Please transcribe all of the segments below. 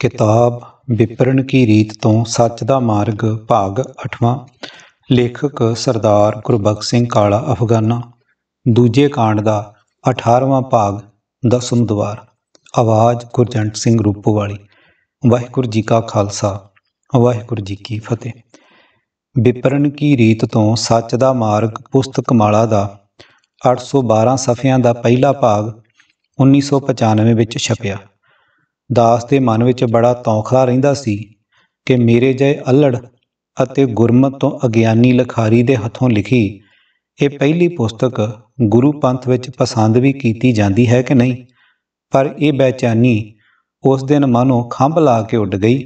ਕਿਤਾਬ ਵਿਪਰਣ ਕੀ ਰੀਤ ਤੋਂ ਸੱਚ ਦਾ ਮਾਰਗ ਭਾਗ 8ਵਾਂ ਲੇਖਕ ਸਰਦਾਰ ਗੁਰਬਖਸ਼ ਸਿੰਘ ਕਾਲਾ ਅਫਗਾਨਾ ਦੂਜੇ ਕਾਂਡ ਦਾ 18ਵਾਂ ਭਾਗ ਦਸਮ ਦਵਾਰ ਆਵਾਜ਼ ਗੁਰਜੰਟ ਸਿੰਘ ਰੂਪੋ ਵਾਲੀ ਵਾਹਿਗੁਰੂ ਜੀ ਕਾ ਖਾਲਸਾ ਵਾਹਿਗੁਰੂ ਜੀ ਕੀ ਫਤਿਹ ਵਿਪਰਣ ਕੀ ਰੀਤ ਤੋਂ ਸੱਚ ਦਾ ਮਾਰਗ ਪੁਸਤਕ ਮਾਲਾ ਦਾ 812 ਸਫ਼ਿਆਂ ਦਾ ਪਹਿਲਾ ਭਾਗ 1995 ਵਿੱਚ ਛਪਿਆ ਦਾਸ ਦੇ ਮਨ ਵਿੱਚ ਬੜਾ ਤੌਖਲਾ ਰਹਿੰਦਾ ਸੀ ਕਿ ਮੇਰੇ ਜੈ ਅਲੜ ਅਤੇ ਗੁਰਮਤ ਤੋਂ ਅਗਿਆਨੀ ਲਖਾਰੀ ਦੇ ਹੱਥੋਂ ਲਿਖੀ ਇਹ ਪਹਿਲੀ ਪੁਸਤਕ ਗੁਰੂ ਪੰਥ ਵਿੱਚ ਪਸੰਦ ਵੀ ਕੀਤੀ ਜਾਂਦੀ ਹੈ ਕਿ ਨਹੀਂ ਪਰ ਇਹ ਬੇਚੈਨੀ ਉਸ ਦਿਨ ਮਨੋਂ ਖੰਭ ਲਾ ਕੇ ਉੱਡ ਗਈ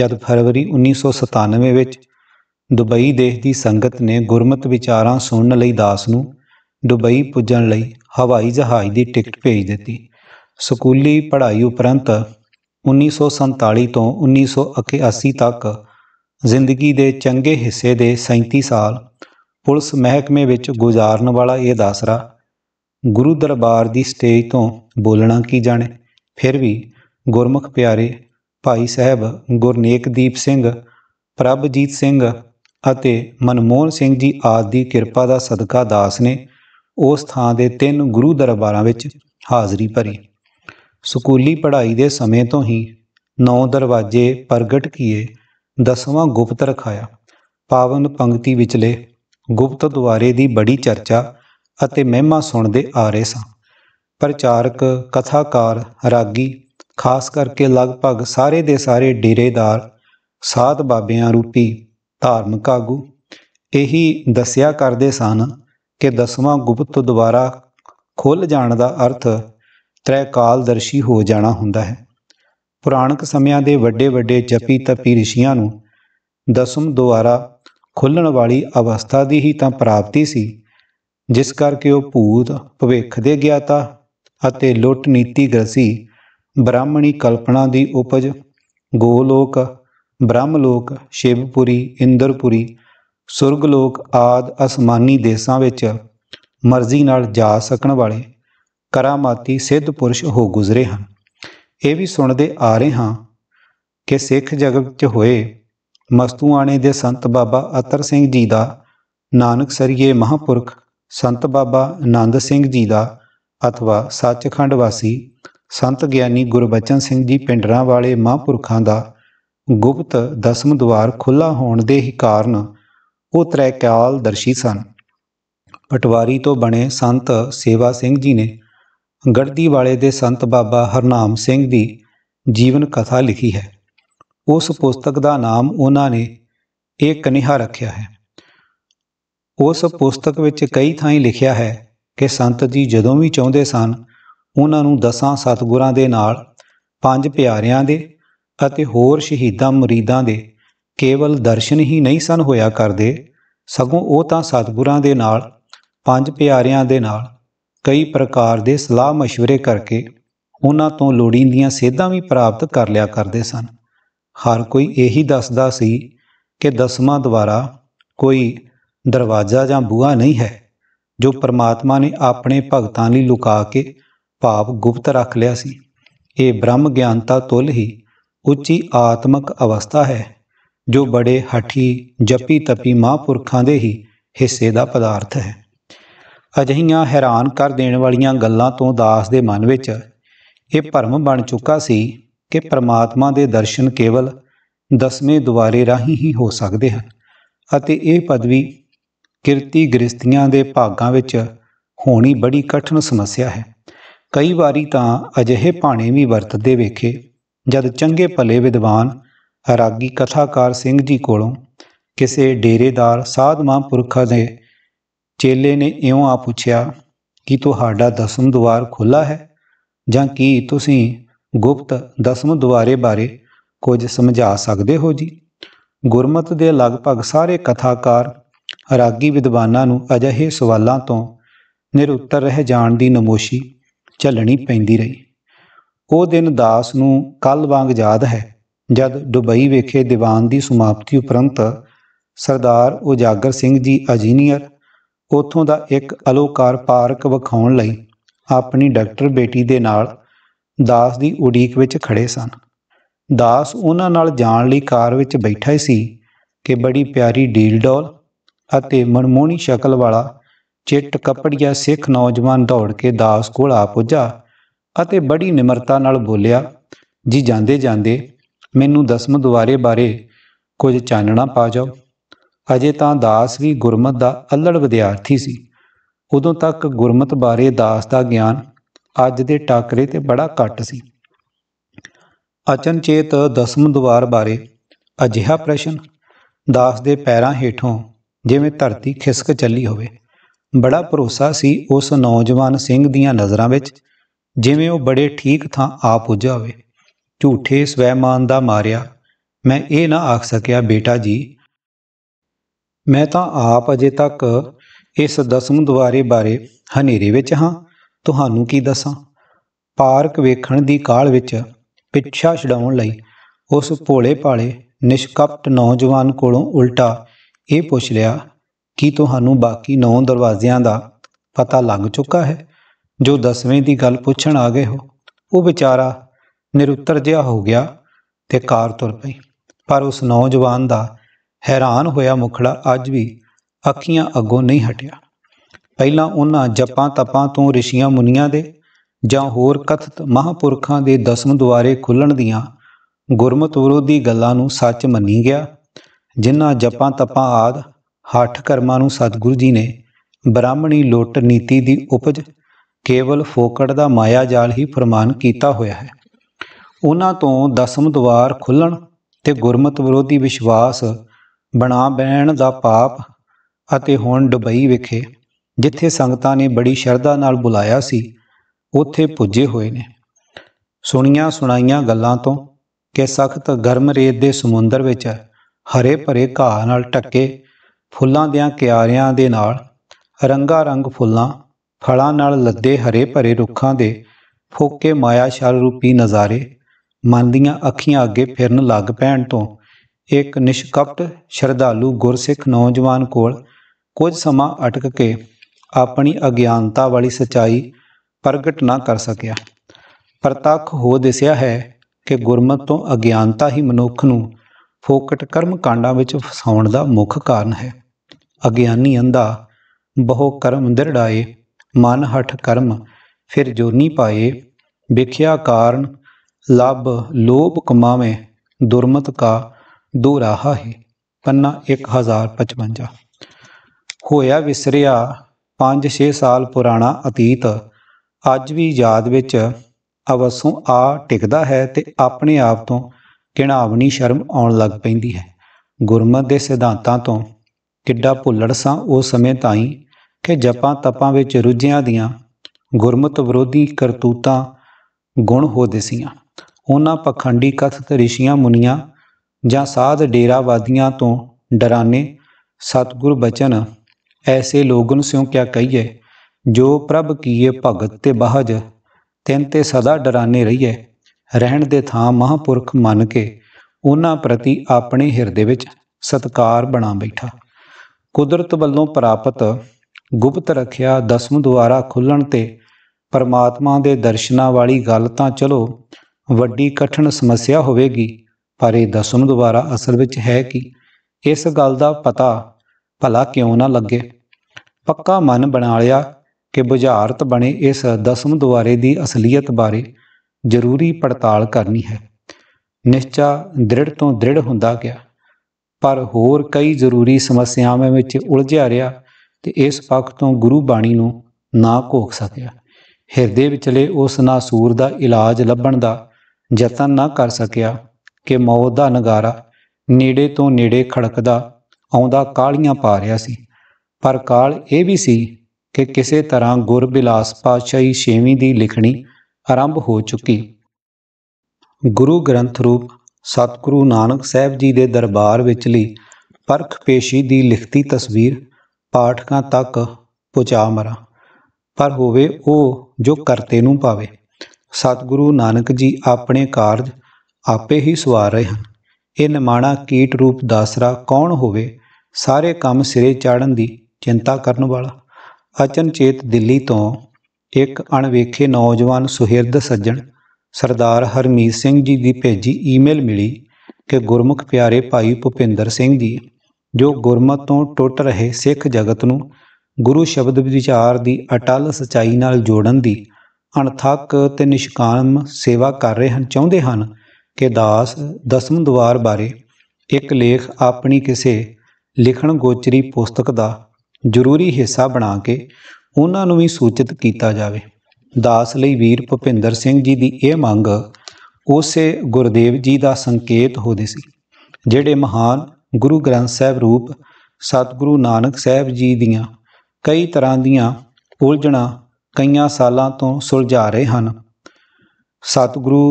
ਜਦ ਫਰਵਰੀ 1997 ਵਿੱਚ ਦੁਬਈ ਦੇਸ਼ ਦੀ ਸੰਗਤ ਨੇ ਗੁਰਮਤ ਵਿਚਾਰਾਂ ਸੁਣਨ ਲਈ ਦਾਸ ਨੂੰ ਦੁਬਈ ਪੁੱਜਣ ਲਈ ਹਵਾਈ ਜਹਾਜ਼ ਦੀ ਟਿਕਟ ਭੇਜ ਦਿੱਤੀ ਸਕੂਲੀ ਪੜ੍ਹਾਈ ਉਪਰੰਤ 1947 ਤੋਂ 1981 ਤੱਕ ਜ਼ਿੰਦਗੀ ਦੇ ਚੰਗੇ ਹਿੱਸੇ ਦੇ 37 ਸਾਲ ਪੁਲਿਸ ਮਹਿਕਮੇ ਵਿੱਚ ਗੁਜ਼ਾਰਨ ਵਾਲਾ ਇਹ ਦਾਸਰਾ ਗੁਰੂ ਦਰਬਾਰ ਦੀ ਸਟੇਜ ਤੋਂ ਬੋਲਣਾ ਕੀ ਜਾਣੇ ਫਿਰ ਵੀ ਗੁਰਮੁਖ ਪਿਆਰੇ ਭਾਈ ਸਾਹਿਬ ਗੁਰਨੇਕਦੀਪ ਸਿੰਘ ਪ੍ਰਭਜੀਤ ਸਿੰਘ ਅਤੇ ਮਨਮੋਹਨ ਸਿੰਘ ਜੀ ਆਦਿ ਦੀ ਕਿਰਪਾ ਦਾ ਸਦਕਾ ਦਾਸ ਨੇ ਉਸ ਥਾਂ ਦੇ ਤਿੰਨ ਗੁਰੂ ਦਰਬਾਰਾਂ ਵਿੱਚ ਹਾਜ਼ਰੀ ਭਰੀ ਸਕੂਲੀ ਪੜ੍ਹਾਈ ਦੇ ਸਮੇਂ ਤੋਂ ਹੀ ਨੌ ਦਰਵਾਜੇ ਪ੍ਰਗਟ ਕੀਏ ਦਸਵਾਂ ਗੁਪਤ ਰਖਾਇਆ ਪਾਵਨ ਪੰਕਤੀ ਵਿਚਲੇ ਗੁਪਤ ਦੁਆਰੇ ਦੀ ਬੜੀ ਚਰਚਾ ਅਤੇ ਮਹਿਮਾ ਸੁਣਦੇ ਆ ਰਹੇ ਸਾਂ ਪ੍ਰਚਾਰਕ ਕਥਾਕਾਰ ਰਾਗੀ ਖਾਸ ਕਰਕੇ ਲਗਭਗ ਸਾਰੇ ਦੇ ਸਾਰੇ ਡੇਰੇਦਾਰ ਸਾਧ ਬਾਬਿਆਂ ਰੂਪੀ ਧਾਰਮਿਕ ਆਗੂ ਇਹੀ ਦੱਸਿਆ ਕਰਦੇ ਸਨ ਕਿ ਦਸਵਾਂ ਗੁਪਤ ਦੁਆਰਾ ਖੁੱਲ ਜਾਣ ਦਾ ਅਰਥ ਦਰਸ਼ੀ ਹੋ ਜਾਣਾ ਹੁੰਦਾ ਹੈ ਪੁਰਾਣਕ ਸਮਿਆਂ ਦੇ ਵੱਡੇ ਵੱਡੇ ਜਪੀ ਤਪੀ ਰਿਸ਼ੀਆਂ ਨੂੰ ਦਸਮ ਦੁਆਰਾ ਖੁੱਲਣ ਵਾਲੀ ਅਵਸਥਾ ਦੀ ਹੀ ਤਾਂ ਪ੍ਰਾਪਤੀ ਸੀ ਜਿਸ ਕਰਕੇ ਉਹ ਭੂਤ ਭਵਿੱਖ ਦੇ ਗਿਆਤਾ ਅਤੇ ਲੁੱਟ ਨੀਤੀ ਗ੍ਰਸੀ ਬ੍ਰਾਹਮਣੀ ਕਲਪਨਾ ਦੀ ਉਪਜ ਗੋਲੋਕ ਲੋਕ ਸ਼ਿਵਪੁਰੀ ਇੰਦਰਪੁਰੀ ਸੁਰਗ ਲੋਕ ਆਦ ਅਸਮਾਨੀ ਦੇਸ਼ਾਂ ਵਿੱਚ ਮਰਜ਼ੀ ਨਾਲ ਜਾ ਸਕਣ ਵਾਲੇ ਕਰਾਮਾਤੀ ਸਿੱਧ ਪੁਰਸ਼ ਹੋ ਗੁਜ਼ਰੇ ਹਨ ਇਹ ਵੀ ਸੁਣਦੇ ਆ ਰਹੇ ਹਾਂ ਕਿ ਸਿੱਖ ਜਗਤ ਵਿੱਚ ਹੋਏ ਮਸਤੂਆਣੇ ਦੇ ਸੰਤ ਬਾਬਾ ਅਤਰ ਸਿੰਘ ਜੀ ਦਾ ਨਾਨਕ ਸਰੀਏ ਮਹਾਪੁਰਖ ਸੰਤ ਬਾਬਾ ਆਨੰਦ ਸਿੰਘ ਜੀ ਦਾ ਅਥਵਾ ਸੱਚਖੰਡ ਵਾਸੀ ਸੰਤ ਗਿਆਨੀ ਗੁਰਬਚਨ ਸਿੰਘ ਜੀ ਪਿੰਡਰਾਂ ਵਾਲੇ ਮਹਾਂਪੁਰਖਾਂ ਦਾ ਗੁਪਤ ਦਸਮ ਦਵਾਰ ਖੁੱਲਾ ਹੋਣ ਦੇ ਹੀ ਕਾਰਨ ਉਹ ਤ੍ਰੈਕਾਲ ਦਰਸ਼ੀ ਸਨ ਪਟਵਾਰੀ ਤੋਂ ਬਣੇ ਸੰਤ ਸੇਵਾ ਸਿੰਘ ਜੀ ਨੇ ਗੜਦੀ ਵਾਲੇ ਦੇ ਸੰਤ ਬਾਬਾ ਹਰਨਾਮ ਸਿੰਘ ਦੀ ਜੀਵਨ ਕਥਾ ਲਿਖੀ ਹੈ ਉਸ ਪੁਸਤਕ ਦਾ ਨਾਮ ਉਹਨਾਂ ਨੇ ਇਹ ਕਨਿਹਾ ਰੱਖਿਆ ਹੈ ਉਸ ਪੁਸਤਕ ਵਿੱਚ ਕਈ ਥਾਈਂ ਲਿਖਿਆ ਹੈ ਕਿ ਸੰਤ ਜੀ ਜਦੋਂ ਵੀ ਚਾਹੁੰਦੇ ਸਨ ਉਹਨਾਂ ਨੂੰ ਦਸਾਂ ਸਤਗੁਰਾਂ ਦੇ ਨਾਲ ਪੰਜ ਪਿਆਰਿਆਂ ਦੇ ਅਤੇ ਹੋਰ ਸ਼ਹੀਦਾਂ ਮਰੀਦਾਂ ਦੇ ਕੇਵਲ ਦਰਸ਼ਨ ਹੀ ਨਹੀਂ ਸਨ ਹੋਇਆ ਕਰਦੇ ਸਗੋਂ ਉਹ ਤਾਂ ਸਤਗੁਰਾਂ ਦੇ ਨਾਲ ਪੰਜ ਪਿਆਰਿਆਂ ਦੇ ਨਾਲ ਕਈ ਪ੍ਰਕਾਰ ਦੇ ਸਲਾਹ مشਵਰੇ ਕਰਕੇ ਉਹਨਾਂ ਤੋਂ ਲੋੜੀਂਦੀਆਂ ਸੇਧਾਂ ਵੀ ਪ੍ਰਾਪਤ ਕਰ ਲਿਆ ਕਰਦੇ ਸਨ ਹਰ ਕੋਈ ਇਹੀ ਦੱਸਦਾ ਸੀ ਕਿ ਦਸਮਾ ਦੁਆਰਾ ਕੋਈ ਦਰਵਾਜ਼ਾ ਜਾਂ ਬੂਹਾ ਨਹੀਂ ਹੈ ਜੋ ਪ੍ਰਮਾਤਮਾ ਨੇ ਆਪਣੇ ਭਗਤਾਂ ਲਈ ਲੁਕਾ ਕੇ ਭਾਵ ਗੁਪਤ ਰੱਖ ਲਿਆ ਸੀ ਇਹ ਬ੍ਰਹਮ ਗਿਆਨਤਾ ਤੁਲ ਹੀ ਉੱਚੀ ਆਤਮਕ ਅਵਸਥਾ ਹੈ ਜੋ ਬੜੇ ਹਠੀ ਜਪੀ ਤਪੀ ਮਹਾਂਪੁਰਖਾਂ ਦੇ ਹੀ ਹਿੱਸੇ ਦਾ ਪਦਾਰਥ ਹੈ ਅਜਿਹੀਆਂ ਹੈਰਾਨ ਕਰ ਦੇਣ ਵਾਲੀਆਂ ਗੱਲਾਂ ਤੋਂ ਦਾਸ ਦੇ ਮਨ ਵਿੱਚ ਇਹ ਭਰਮ ਬਣ ਚੁੱਕਾ ਸੀ ਕਿ ਪ੍ਰਮਾਤਮਾ ਦੇ ਦਰਸ਼ਨ ਕੇਵਲ ਦਸਵੇਂ ਦੁਆਰੇ ਰਾਹੀਂ ਹੀ ਹੋ ਸਕਦੇ ਹਨ ਅਤੇ ਇਹ ਪਦਵੀ ਕਿਰਤੀ ਗ੍ਰਸਤੀਆਂ ਦੇ ਭਾਗਾਂ ਵਿੱਚ ਹੋਣੀ ਬੜੀ ਕਠਿਨ ਸਮੱਸਿਆ ਹੈ ਕਈ ਵਾਰੀ ਤਾਂ ਅਜਿਹੇ ਭਾਣੇ ਵੀ ਵਰਤਦੇ ਵੇਖੇ ਜਦ ਚੰਗੇ ਭਲੇ ਵਿਦਵਾਨ ਰਾਗੀ ਕਥਾਕਾਰ ਸਿੰਘ ਜੀ ਕੋਲੋਂ ਕਿਸੇ ਡੇਰੇਦਾਰ ਸਾਧ ਮਹਾਂਪੁਰਖਾਂ ਦੇ ਚੇਲੇ ਨੇ ਇਉਂ ਆ ਪੁੱਛਿਆ ਕਿ ਤੁਹਾਡਾ ਦਸਮ ਦੁਆਰ ਖੁੱਲਾ ਹੈ ਜਾਂ ਕੀ ਤੁਸੀਂ ਗੁਪਤ ਦਸਮ ਦੁਆਰੇ ਬਾਰੇ ਕੁਝ ਸਮਝਾ ਸਕਦੇ ਹੋ ਜੀ ਗੁਰਮਤ ਦੇ ਲਗਭਗ ਸਾਰੇ ਕਥਾਕਾਰ ਰਾਗੀ ਵਿਦਵਾਨਾਂ ਨੂੰ ਅਜਿਹੇ ਸਵਾਲਾਂ ਤੋਂ ਨਿਰਉੱਤਰ ਰਹਿ ਜਾਣ ਦੀ ਨਮੋਸ਼ੀ ਝੱਲਣੀ ਪੈਂਦੀ ਰਹੀ ਉਹ ਦਿਨ ਦਾਸ ਨੂੰ ਕੱਲ ਵਾਂਗ ਯਾਦ ਹੈ ਜਦ ਦੁਬਈ ਵੇਖੇ ਦੀਵਾਨ ਦੀ ਸਮਾਪਤੀ ਉਪਰੰਤ ਸਰਦਾਰ ਉਜਾਗਰ ਸਿੰਘ ਜੀ ਇੰਜੀਨੀਅਰ ਉਥੋਂ ਦਾ ਇੱਕ ਅਲੋਕਾਰ ਪਾਰਕ ਵਿਖਾਉਣ ਲਈ ਆਪਣੀ ਡਾਕਟਰ ਬੇਟੀ ਦੇ ਨਾਲ ਦਾਸ ਦੀ ਉਡੀਕ ਵਿੱਚ ਖੜੇ ਸਨ ਦਾਸ ਉਹਨਾਂ ਨਾਲ ਜਾਣ ਲਈ ਕਾਰ ਵਿੱਚ ਬੈਠਾ ਸੀ ਕਿ ਬੜੀ ਪਿਆਰੀ ਡੀਲਡੋਲ ਅਤੇ ਮਨਮੋਹਣੀ ਸ਼ਕਲ ਵਾਲਾ ਚਿੱਟ ਕੱਪੜਿਆ ਸਿੱਖ ਨੌਜਵਾਨ ਦੌੜ ਕੇ ਦਾਸ ਕੋਲ ਆ ਪੁੱਜਾ ਅਤੇ ਬੜੀ ਨਿਮਰਤਾ ਨਾਲ ਬੋਲਿਆ ਜੀ ਜਾਂਦੇ ਜਾਂਦੇ ਮੈਨੂੰ ਦਸਮ ਦੁਆਰੇ ਬਾਰੇ ਕੁਝ ਚਾਨਣਾ ਪਾ ਜਾਓ ਅਜੇ ਤਾਂ ਦਾਸ ਵੀ ਗੁਰਮਤ ਦਾ ਅਲੜ ਵਿਦਿਆਰਥੀ ਸੀ ਉਦੋਂ ਤੱਕ ਗੁਰਮਤ ਬਾਰੇ ਦਾਸ ਦਾ ਗਿਆਨ ਅੱਜ ਦੇ ਟਾਕਰੇ ਤੇ ਬੜਾ ਘੱਟ ਸੀ ਅਚਨਚੇਤ ਦਸਮ ਦਵਾਰ ਬਾਰੇ ਅਜਿਹਾ ਪ੍ਰਸ਼ਨ ਦਾਸ ਦੇ ਪੈਰਾਂ ਹੇਠੋਂ ਜਿਵੇਂ ਧਰਤੀ ਖਿਸਕ ਚੱਲੀ ਹੋਵੇ ਬੜਾ ਭਰੋਸਾ ਸੀ ਉਸ ਨੌਜਵਾਨ ਸਿੰਘ ਦੀਆਂ ਨਜ਼ਰਾਂ ਵਿੱਚ ਜਿਵੇਂ ਉਹ ਬੜੇ ਠੀਕ ਥਾਂ ਆ ਪੁੱਜਾ ਹੋਵੇ ਝੂਠੇ ਸਵੈਮਾਨ ਦਾ ਮਾਰਿਆ ਮੈਂ ਇਹ ਨਾ ਆਖ ਸਕਿਆ ਬੇਟਾ ਜੀ ਮੈਂ ਤਾਂ ਆਪ ਅਜੇ ਤੱਕ ਇਸ ਦਸਮ ਦੁਆਰੇ ਬਾਰੇ ਹਨੇਰੇ ਵਿੱਚ ਹਾਂ ਤੁਹਾਨੂੰ ਕੀ ਦੱਸਾਂ ਪਾਰਕ ਵੇਖਣ ਦੀ ਕਾਲ ਵਿੱਚ ਪਿੱਛਾ ਛਡਾਉਣ ਲਈ ਉਸ ਭੋਲੇ ਭਾਲੇ ਨਿਸ਼ਕਪਟ ਨੌਜਵਾਨ ਕੋਲੋਂ ਉਲਟਾ ਇਹ ਪੁੱਛ ਲਿਆ ਕੀ ਤੁਹਾਨੂੰ ਬਾਕੀ ਨੌ ਦਰਵਾਜ਼ਿਆਂ ਦਾ ਪਤਾ ਲੱਗ ਚੁੱਕਾ ਹੈ ਜੋ ਦਸਵੇਂ ਦੀ ਗੱਲ ਪੁੱਛਣ ਆ ਗਏ ਹੋ ਉਹ ਵਿਚਾਰਾ ਨਿਰੁੱਤਰ ਜਿਹਾ ਹੋ ਗਿਆ ਤੇ ਕਾਰ ਤੁਰ ਪਈ ਪਰ ਉਸ ਨੌਜਵਾਨ ਦਾ ਹੈਰਾਨ ਹੋਇਆ ਮੁਖੜਾ ਅੱਜ ਵੀ ਅੱਖੀਆਂ ਅੱਗੋਂ ਨਹੀਂ ਹਟਿਆ ਪਹਿਲਾਂ ਉਹਨਾਂ ਜਪਾਂ ਤਪਾਂ ਤੋਂ ਰਿਸ਼ੀਆਂ ਮੁਨੀਆਂ ਦੇ ਜਾਂ ਹੋਰ ਕਥਤ ਮਹਾਪੁਰਖਾਂ ਦੇ ਦਸਮ ਦੁਆਰੇ ਖੁੱਲਣ ਦੀਆਂ ਗੁਰਮਤ ਵਿਰੋਧੀ ਗੱਲਾਂ ਨੂੰ ਸੱਚ ਮੰਨੀ ਗਿਆ ਜਿਨ੍ਹਾਂ ਜਪਾਂ ਤਪਾਂ ਆਦ ਹੱਠ ਕਰਮਾਂ ਨੂੰ ਸਤਿਗੁਰੂ ਜੀ ਨੇ ਬ੍ਰਾਹਮਣੀ ਲੋਟ ਨੀਤੀ ਦੀ ਉਪਜ ਕੇਵਲ ਫੋਕੜ ਦਾ ਮਾਇਆ ਜਾਲ ਹੀ ਫਰਮਾਨ ਕੀਤਾ ਹੋਇਆ ਹੈ ਉਹਨਾਂ ਤੋਂ ਦਸਮ ਦੁਆਰ ਖੁੱਲਣ ਤੇ ਗੁਰਮਤ ਵਿਰੋਧੀ ਵਿਸ਼ਵਾਸ ਬਣਾ ਬਹਿਣ ਦਾ ਪਾਪ ਅਤੇ ਹੁਣ ਦੁਬਈ ਵਿਖੇ ਜਿੱਥੇ ਸੰਗਤਾਂ ਨੇ ਬੜੀ ਸ਼ਰਧਾ ਨਾਲ ਬੁਲਾਇਆ ਸੀ ਉੱਥੇ ਪੁੱਜੇ ਹੋਏ ਨੇ ਸੁਣੀਆਂ ਸੁਣਾਈਆਂ ਗੱਲਾਂ ਤੋਂ ਕਿ ਸਖਤ ਗਰਮ ਰੇਤ ਦੇ ਸਮੁੰਦਰ ਵਿੱਚ ਹਰੇ ਭਰੇ ਘਾਹ ਨਾਲ ਟੱਕੇ ਫੁੱਲਾਂ ਦੀਆਂ ਕਿਆਰੀਆਂ ਦੇ ਨਾਲ ਰੰਗਾ ਰੰਗ ਫੁੱਲਾਂ ਫਲਾਂ ਨਾਲ ਲੱਦੇ ਹਰੇ ਭਰੇ ਰੁੱਖਾਂ ਦੇ ਫੋਕੇ ਮਾਇਆ ਸ਼ਰ ਰੂਪੀ ਨਜ਼ਾਰੇ ਮਨ ਦੀਆਂ ਅੱਖੀਆਂ ਅੱਗੇ ਫਿਰਨ ਲੱਗ ਪੈਣ ਤੋਂ ਇੱਕ ਨਿਸ਼ਕਪਟ ਸ਼ਰਧਾਲੂ ਗੁਰਸਿੱਖ ਨੌਜਵਾਨ ਕੋਲ ਕੁਝ ਸਮਾਂ ਅਟਕ ਕੇ ਆਪਣੀ ਅਗਿਆਨਤਾ ਵਾਲੀ ਸਚਾਈ ਪ੍ਰਗਟ ਨਾ ਕਰ ਸਕਿਆ ਪ੍ਰਤੱਖ ਹੋ ਦਿਸਿਆ ਹੈ ਕਿ ਗੁਰਮਤ ਤੋਂ ਅਗਿਆਨਤਾ ਹੀ ਮਨੁੱਖ ਨੂੰ ਫੋਕਟ ਕਰਮ ਕਾਂਡਾਂ ਵਿੱਚ ਫਸਾਉਣ ਦਾ ਮੁੱਖ ਕਾਰਨ ਹੈ ਅਗਿਆਨੀ ਅੰਦਾ ਬਹੁ ਕਰਮ ਦਿਰੜਾਏ ਮਨ ਹਠ ਕਰਮ ਫਿਰ ਜੋਨੀ ਪਾਏ ਵਿਖਿਆ ਕਾਰਨ ਲਬ ਲੋਭ ਕਮਾਵੇ ਦੁਰਮਤ ਕਾ दो ਹੈ ਪੰਨਾ 1055 ਹੋਇਆ ਵਿਸਰਿਆ 5-6 ਸਾਲ ਪੁਰਾਣਾ ਅਤੀਤ ਅੱਜ ਵੀ ਯਾਦ ਵਿੱਚ ਅਵਸੋਂ ਆ ਟਿਕਦਾ ਹੈ ਤੇ ਆਪਣੇ ਆਪ ਤੋਂ ਕਿਣਾਵਣੀ ਸ਼ਰਮ ਆਉਣ ਲੱਗ ਪੈਂਦੀ ਹੈ ਗੁਰਮਤ ਦੇ ਸਿਧਾਂਤਾਂ ਤੋਂ ਕਿੱਡਾ ਭੁੱਲੜ ਸਾਂ ਉਹ ਸਮੇਂ ਤਾਈਂ ਕਿ ਜਪਾਂ ਤਪਾਂ ਵਿੱਚ ਰੁੱਝਿਆਂ ਦੀਆਂ ਗੁਰਮਤ ਵਿਰੋਧੀ ਕਰਤੂਤਾਂ ਗੁਣ ਹੋ ਦਿਸੀਆਂ ਉਹਨਾਂ ਪਖੰਡੀ ਕਥਤ ਰਿਸ਼ੀਆਂ ਮੁਨੀਆਂ ਜਾਂ ਸਾਧ ਡੇਰਾਵਾਦੀਆਂ ਤੋਂ ਡਰਾਨੇ ਸਤਗੁਰ ਬਚਨ ਐਸੇ ਲੋਗਨ ਸਿਉ ਕਿਆ ਕਹੀਏ ਜੋ ਪ੍ਰਭ ਕੀਏ ਭਗਤ ਤੇ ਬਾਝ ਤਿੰਨ ਤੇ ਸਦਾ ਡਰਾਨੇ ਰਹੀਏ ਰਹਿਣ ਦੇ ਥਾਂ ਮਹਾਪੁਰਖ ਮੰਨ ਕੇ ਉਹਨਾਂ ਪ੍ਰਤੀ ਆਪਣੇ ਹਿਰਦੇ ਵਿੱਚ ਸਤਕਾਰ ਬਣਾ ਬੈਠਾ ਕੁਦਰਤ ਵੱਲੋਂ ਪ੍ਰਾਪਤ ਗੁਪਤ ਰੱਖਿਆ ਦਸਮ ਦੁਆਰਾ ਖੁੱਲਣ ਤੇ ਪਰਮਾਤਮਾ ਦੇ ਦਰਸ਼ਨਾਂ ਵਾਲੀ ਗੱਲ ਤਾਂ ਚਲੋ ਵੱਡੀ ਕਠਿਨ ਸਮੱਸਿਆ ਹੋਵੇਗੀ ਪਰ ਇਹ ਦਸਮ ਦੁਬਾਰਾ ਅਸਲ ਵਿੱਚ ਹੈ ਕਿ ਇਸ ਗੱਲ ਦਾ ਪਤਾ ਭਲਾ ਕਿਉਂ ਨਾ ਲੱਗੇ ਪੱਕਾ ਮਨ ਬਣਾ ਲਿਆ ਕਿ ਬੁਝਾਰਤ ਬਣੇ ਇਸ ਦਸਮ ਦੁਆਰੇ ਦੀ ਅਸਲੀਅਤ ਬਾਰੇ ਜ਼ਰੂਰੀ ਪੜਤਾਲ ਕਰਨੀ ਹੈ ਨਿਸ਼ਚਾ ਦ੍ਰਿੜ ਤੋਂ ਦ੍ਰਿੜ ਹੁੰਦਾ ਗਿਆ ਪਰ ਹੋਰ ਕਈ ਜ਼ਰੂਰੀ ਸਮੱਸਿਆਵਾਂ ਵਿੱਚ ਉਲਝਿਆ ਰਿਹਾ ਤੇ ਇਸ ਪੱਖ ਤੋਂ ਗੁਰੂ ਬਾਣੀ ਨੂੰ ਨਾ ਕੋਖ ਸਕਿਆ ਹਿਰਦੇ ਵਿਚਲੇ ਉਸ ਨਾਸੂਰ ਦਾ ਇਲਾਜ ਲੱਭਣ ਦਾ ਯਤਨ ਨਾ ਕਰ ਸਕਿਆ ਕਿ ਮੌਤ ਦਾ ਨਗਾਰਾ ਨੇੜੇ ਤੋਂ ਨੇੜੇ ਖੜਕਦਾ ਆਉਂਦਾ ਕਾਲੀਆਂ ਪਾ ਰਿਹਾ ਸੀ ਪਰ ਕਾਲ ਇਹ ਵੀ ਸੀ ਕਿ ਕਿਸੇ ਤਰ੍ਹਾਂ ਗੁਰਬਿਲਾਸ ਪਾਤਸ਼ਾਹੀ ਛੇਵੀਂ ਦੀ ਲਿਖਣੀ ਆਰੰਭ ਹੋ ਚੁੱਕੀ ਗੁਰੂ ਗ੍ਰੰਥ ਰੂਪ ਸਤਿਗੁਰੂ ਨਾਨਕ ਸਾਹਿਬ ਜੀ ਦੇ ਦਰਬਾਰ ਲਈ ਪਰਖ ਪੇਸ਼ੀ ਦੀ ਲਿਖਤੀ ਤਸਵੀਰ ਪਾਠਕਾਂ ਤੱਕ ਪਹੁੰਚਾ ਮਰਾ ਪਰ ਹੋਵੇ ਉਹ ਜੋ ਕਰਤੇ ਨੂੰ ਪਾਵੇ ਸਤਿਗੁਰੂ ਨਾਨਕ ਜੀ ਆਪਣੇ ਕਾਰਜ ਆਪੇ ਹੀ ਸਵਾਰ ਰਹੇ ਹਨ ਇਹ ਨਿਮਾਣਾ ਕੀਟ ਰੂਪ ਦਾਸਰਾ ਕੌਣ ਹੋਵੇ ਸਾਰੇ ਕੰਮ ਸਿਰੇ ਚਾੜਨ ਦੀ ਚਿੰਤਾ ਕਰਨ ਵਾਲਾ ਅਚਨਚੇਤ ਦਿੱਲੀ ਤੋਂ ਇੱਕ ਅਣਵੇਖੇ ਨੌਜਵਾਨ ਸੁਹਿਰਦ ਸੱਜਣ ਸਰਦਾਰ ਹਰਮੀਤ ਸਿੰਘ ਜੀ ਦੀ ਭੇਜੀ ਈਮੇਲ ਮਿਲੀ ਕਿ ਗੁਰਮੁਖ ਪਿਆਰੇ ਭਾਈ ਭੁਪਿੰਦਰ ਸਿੰਘ ਜੀ ਜੋ ਗੁਰਮਤ ਤੋਂ ਟੁੱਟ ਰਹੇ ਸਿੱਖ ਜਗਤ ਨੂੰ ਗੁਰੂ ਸ਼ਬਦ ਵਿਚਾਰ ਦੀ ਅਟਲ ਸਚਾਈ ਨਾਲ ਜੋੜਨ ਦੀ ਅਣਥੱਕ ਤੇ ਨਿਸ਼ਕਾਮ ਸੇਵਾ ਕਰ ਰਹੇ ਹਨ ਚਾਹੁੰਦੇ ਹਨ ਕਿ ਦਾਸ ਦਸਮ ਦਵਾਰ ਬਾਰੇ ਇੱਕ ਲੇਖ ਆਪਣੀ ਕਿਸੇ ਲਿਖਣ ਗੋਚਰੀ ਪੁਸਤਕ ਦਾ ਜ਼ਰੂਰੀ ਹਿੱਸਾ ਬਣਾ ਕੇ ਉਹਨਾਂ ਨੂੰ ਵੀ ਸੂਚਿਤ ਕੀਤਾ ਜਾਵੇ ਦਾਸ ਲਈ ਵੀਰ ਭੁਪਿੰਦਰ ਸਿੰਘ ਜੀ ਦੀ ਇਹ ਮੰਗ ਉਸੇ ਗੁਰਦੇਵ ਜੀ ਦਾ ਸੰਕੇਤ ਹੋਦੀ ਸੀ ਜਿਹੜੇ ਮਹਾਨ ਗੁਰੂ ਗ੍ਰੰਥ ਸਾਹਿਬ ਰੂਪ ਸਤਿਗੁਰੂ ਨਾਨਕ ਸਾਹਿਬ ਜੀ ਦੀਆਂ ਕਈ ਤਰ੍ਹਾਂ ਦੀਆਂ ਉਲਝਣਾਂ ਕਈਆਂ ਸਾਲਾਂ ਤੋਂ ਸੁਲਝਾ ਰਹੇ ਹਨ ਸਤਿਗੁਰੂ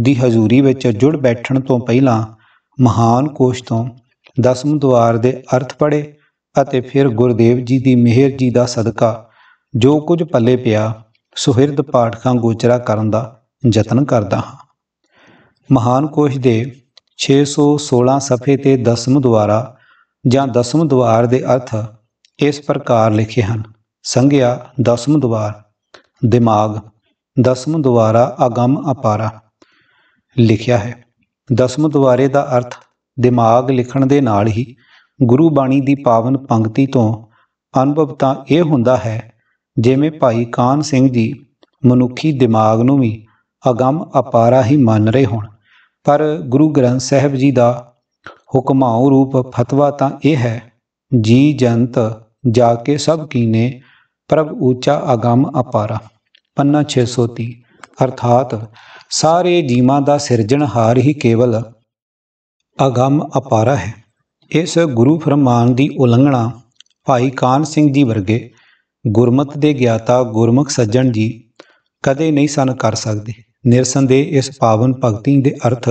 ਦੀ ਹਜ਼ੂਰੀ ਵਿੱਚ ਜੁੜ ਬੈਠਣ ਤੋਂ ਪਹਿਲਾਂ ਮਹਾਨ ਕੋਸ਼ ਤੋਂ ਦਸਮ ਦਵਾਰ ਦੇ ਅਰਥ ਪੜੇ ਅਤੇ ਫਿਰ ਗੁਰਦੇਵ ਜੀ ਦੀ ਮਿਹਰ ਜੀ ਦਾ ਸਦਕਾ ਜੋ ਕੁਝ ਪੱਲੇ ਪਿਆ ਸੁਹਿਰਦ ਪਾਠਕਾਂ ਗੋਚਰਾ ਕਰਨ ਦਾ ਯਤਨ ਕਰਦਾ ਹਾਂ ਮਹਾਨ ਕੋਸ਼ ਦੇ 616 ਸਫੇ ਤੇ ਦਸਮ ਦੁਆਰਾ ਜਾਂ ਦਸਮ ਦੁਆਰ ਦੇ ਅਰਥ ਇਸ ਪ੍ਰਕਾਰ ਲਿਖੇ ਹਨ ਸੰਗਿਆ ਦਸਮ ਦੁਆਰ ਦਿਮਾਗ ਦਸਮ ਦੁਆਰਾ ਅਗੰਮ ਅਪਾਰਾ ਲਿਖਿਆ ਹੈ ਦਸਮ ਦੁਆਰੇ ਦਾ ਅਰਥ ਦਿਮਾਗ ਲਿਖਣ ਦੇ ਨਾਲ ਹੀ ਗੁਰੂ ਬਾਣੀ ਦੀ ਪਾਵਨ ਪੰਕਤੀ ਤੋਂ ਅਨੁਭਵ ਤਾਂ ਇਹ ਹੁੰਦਾ ਹੈ ਜਿਵੇਂ ਭਾਈ ਕਾਨ ਸਿੰਘ ਜੀ ਮਨੁੱਖੀ ਦਿਮਾਗ ਨੂੰ ਵੀ ਅਗੰਮ ਅਪਾਰਾ ਹੀ ਮੰਨ ਰਹੇ ਹੋਣ ਪਰ ਗੁਰੂ ਗ੍ਰੰਥ ਸਾਹਿਬ ਜੀ ਦਾ ਹੁਕਮਾਉ ਰੂਪ ਫਤਵਾ ਤਾਂ ਇਹ ਹੈ ਜੀ ਜੰਤ ਜਾ ਕੇ ਸਭ ਕੀਨੇ ਪ੍ਰਭ ਉੱਚਾ ਅਗੰਮ ਅਪਾਰਾ ਪੰਨਾ 630 ਅਰਥਾਤ ਸਾਰੇ ਜੀਵਾਂ ਦਾ ਸਿਰਜਣਹਾਰ ਹੀ ਕੇਵਲ ਅਗੰਮ ਅਪਾਰਾ ਹੈ ਇਸ ਗੁਰੂ ਫਰਮਾਨ ਦੀ ਉਲੰਘਣਾ ਭਾਈ ਕਾਨ ਸਿੰਘ ਜੀ ਵਰਗੇ ਗੁਰਮਤ ਦੇ ਗਿਆਤਾ ਗੁਰਮੁਖ ਸੱਜਣ ਜੀ ਕਦੇ ਨਹੀਂ ਸਨ ਕਰ ਸਕਦੇ ਨਿਰਸੰਦੇਹ ਇਸ ਪਾਵਨ ਭਗਤੀ ਦੇ ਅਰਥ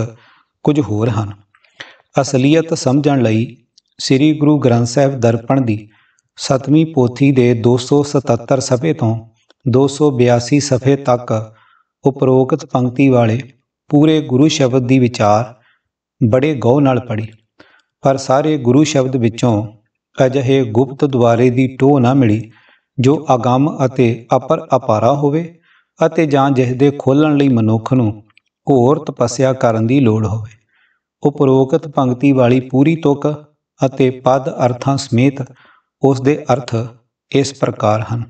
ਕੁਝ ਹੋਰ ਹਨ ਅਸਲੀਅਤ ਸਮਝਣ ਲਈ ਸ੍ਰੀ ਗੁਰੂ ਗ੍ਰੰਥ ਸਾਹਿਬ ਦਰਪਣ ਦੀ 7ਵੀਂ ਪੋਥੀ ਦੇ 277 ਸਫੇ ਤੋਂ 282 ਸਫੇ ਤੱਕ ਉਪਰੋਕਤ ਪੰਕਤੀ ਵਾਲੇ ਪੂਰੇ ਗੁਰੂ ਸ਼ਬਦ ਦੀ ਵਿਚਾਰ ਬੜੇ ਗੋਹ ਨਾਲ ਪੜੀ ਪਰ ਸਾਰੇ ਗੁਰੂ ਸ਼ਬਦ ਵਿੱਚੋਂ ਅਜਿਹੇ ਗੁਪਤ ਦੁਆਰੇ ਦੀ ਟੋ ਨਾ ਮਿਲੀ ਜੋ ਅਗੰਮ ਅਤੇ ਅਪਰ ਅਪਾਰਾ ਹੋਵੇ ਅਤੇ ਜਾਂ ਜਿਸ ਦੇ ਖੋਲਣ ਲਈ ਮਨੁੱਖ ਨੂੰ ਹੋਰ ਤਪੱਸਿਆ ਕਰਨ ਦੀ ਲੋੜ ਹੋਵੇ ਉਪਰੋਕਤ ਪੰਕਤੀ ਵਾਲੀ ਪੂਰੀ ਤੁਕ ਅਤੇ ਪਦ ਅਰਥਾਂ ਸਮੇਤ ਉਸ ਦੇ ਅਰਥ ਇਸ ਪ੍ਰਕਾਰ ਹਨ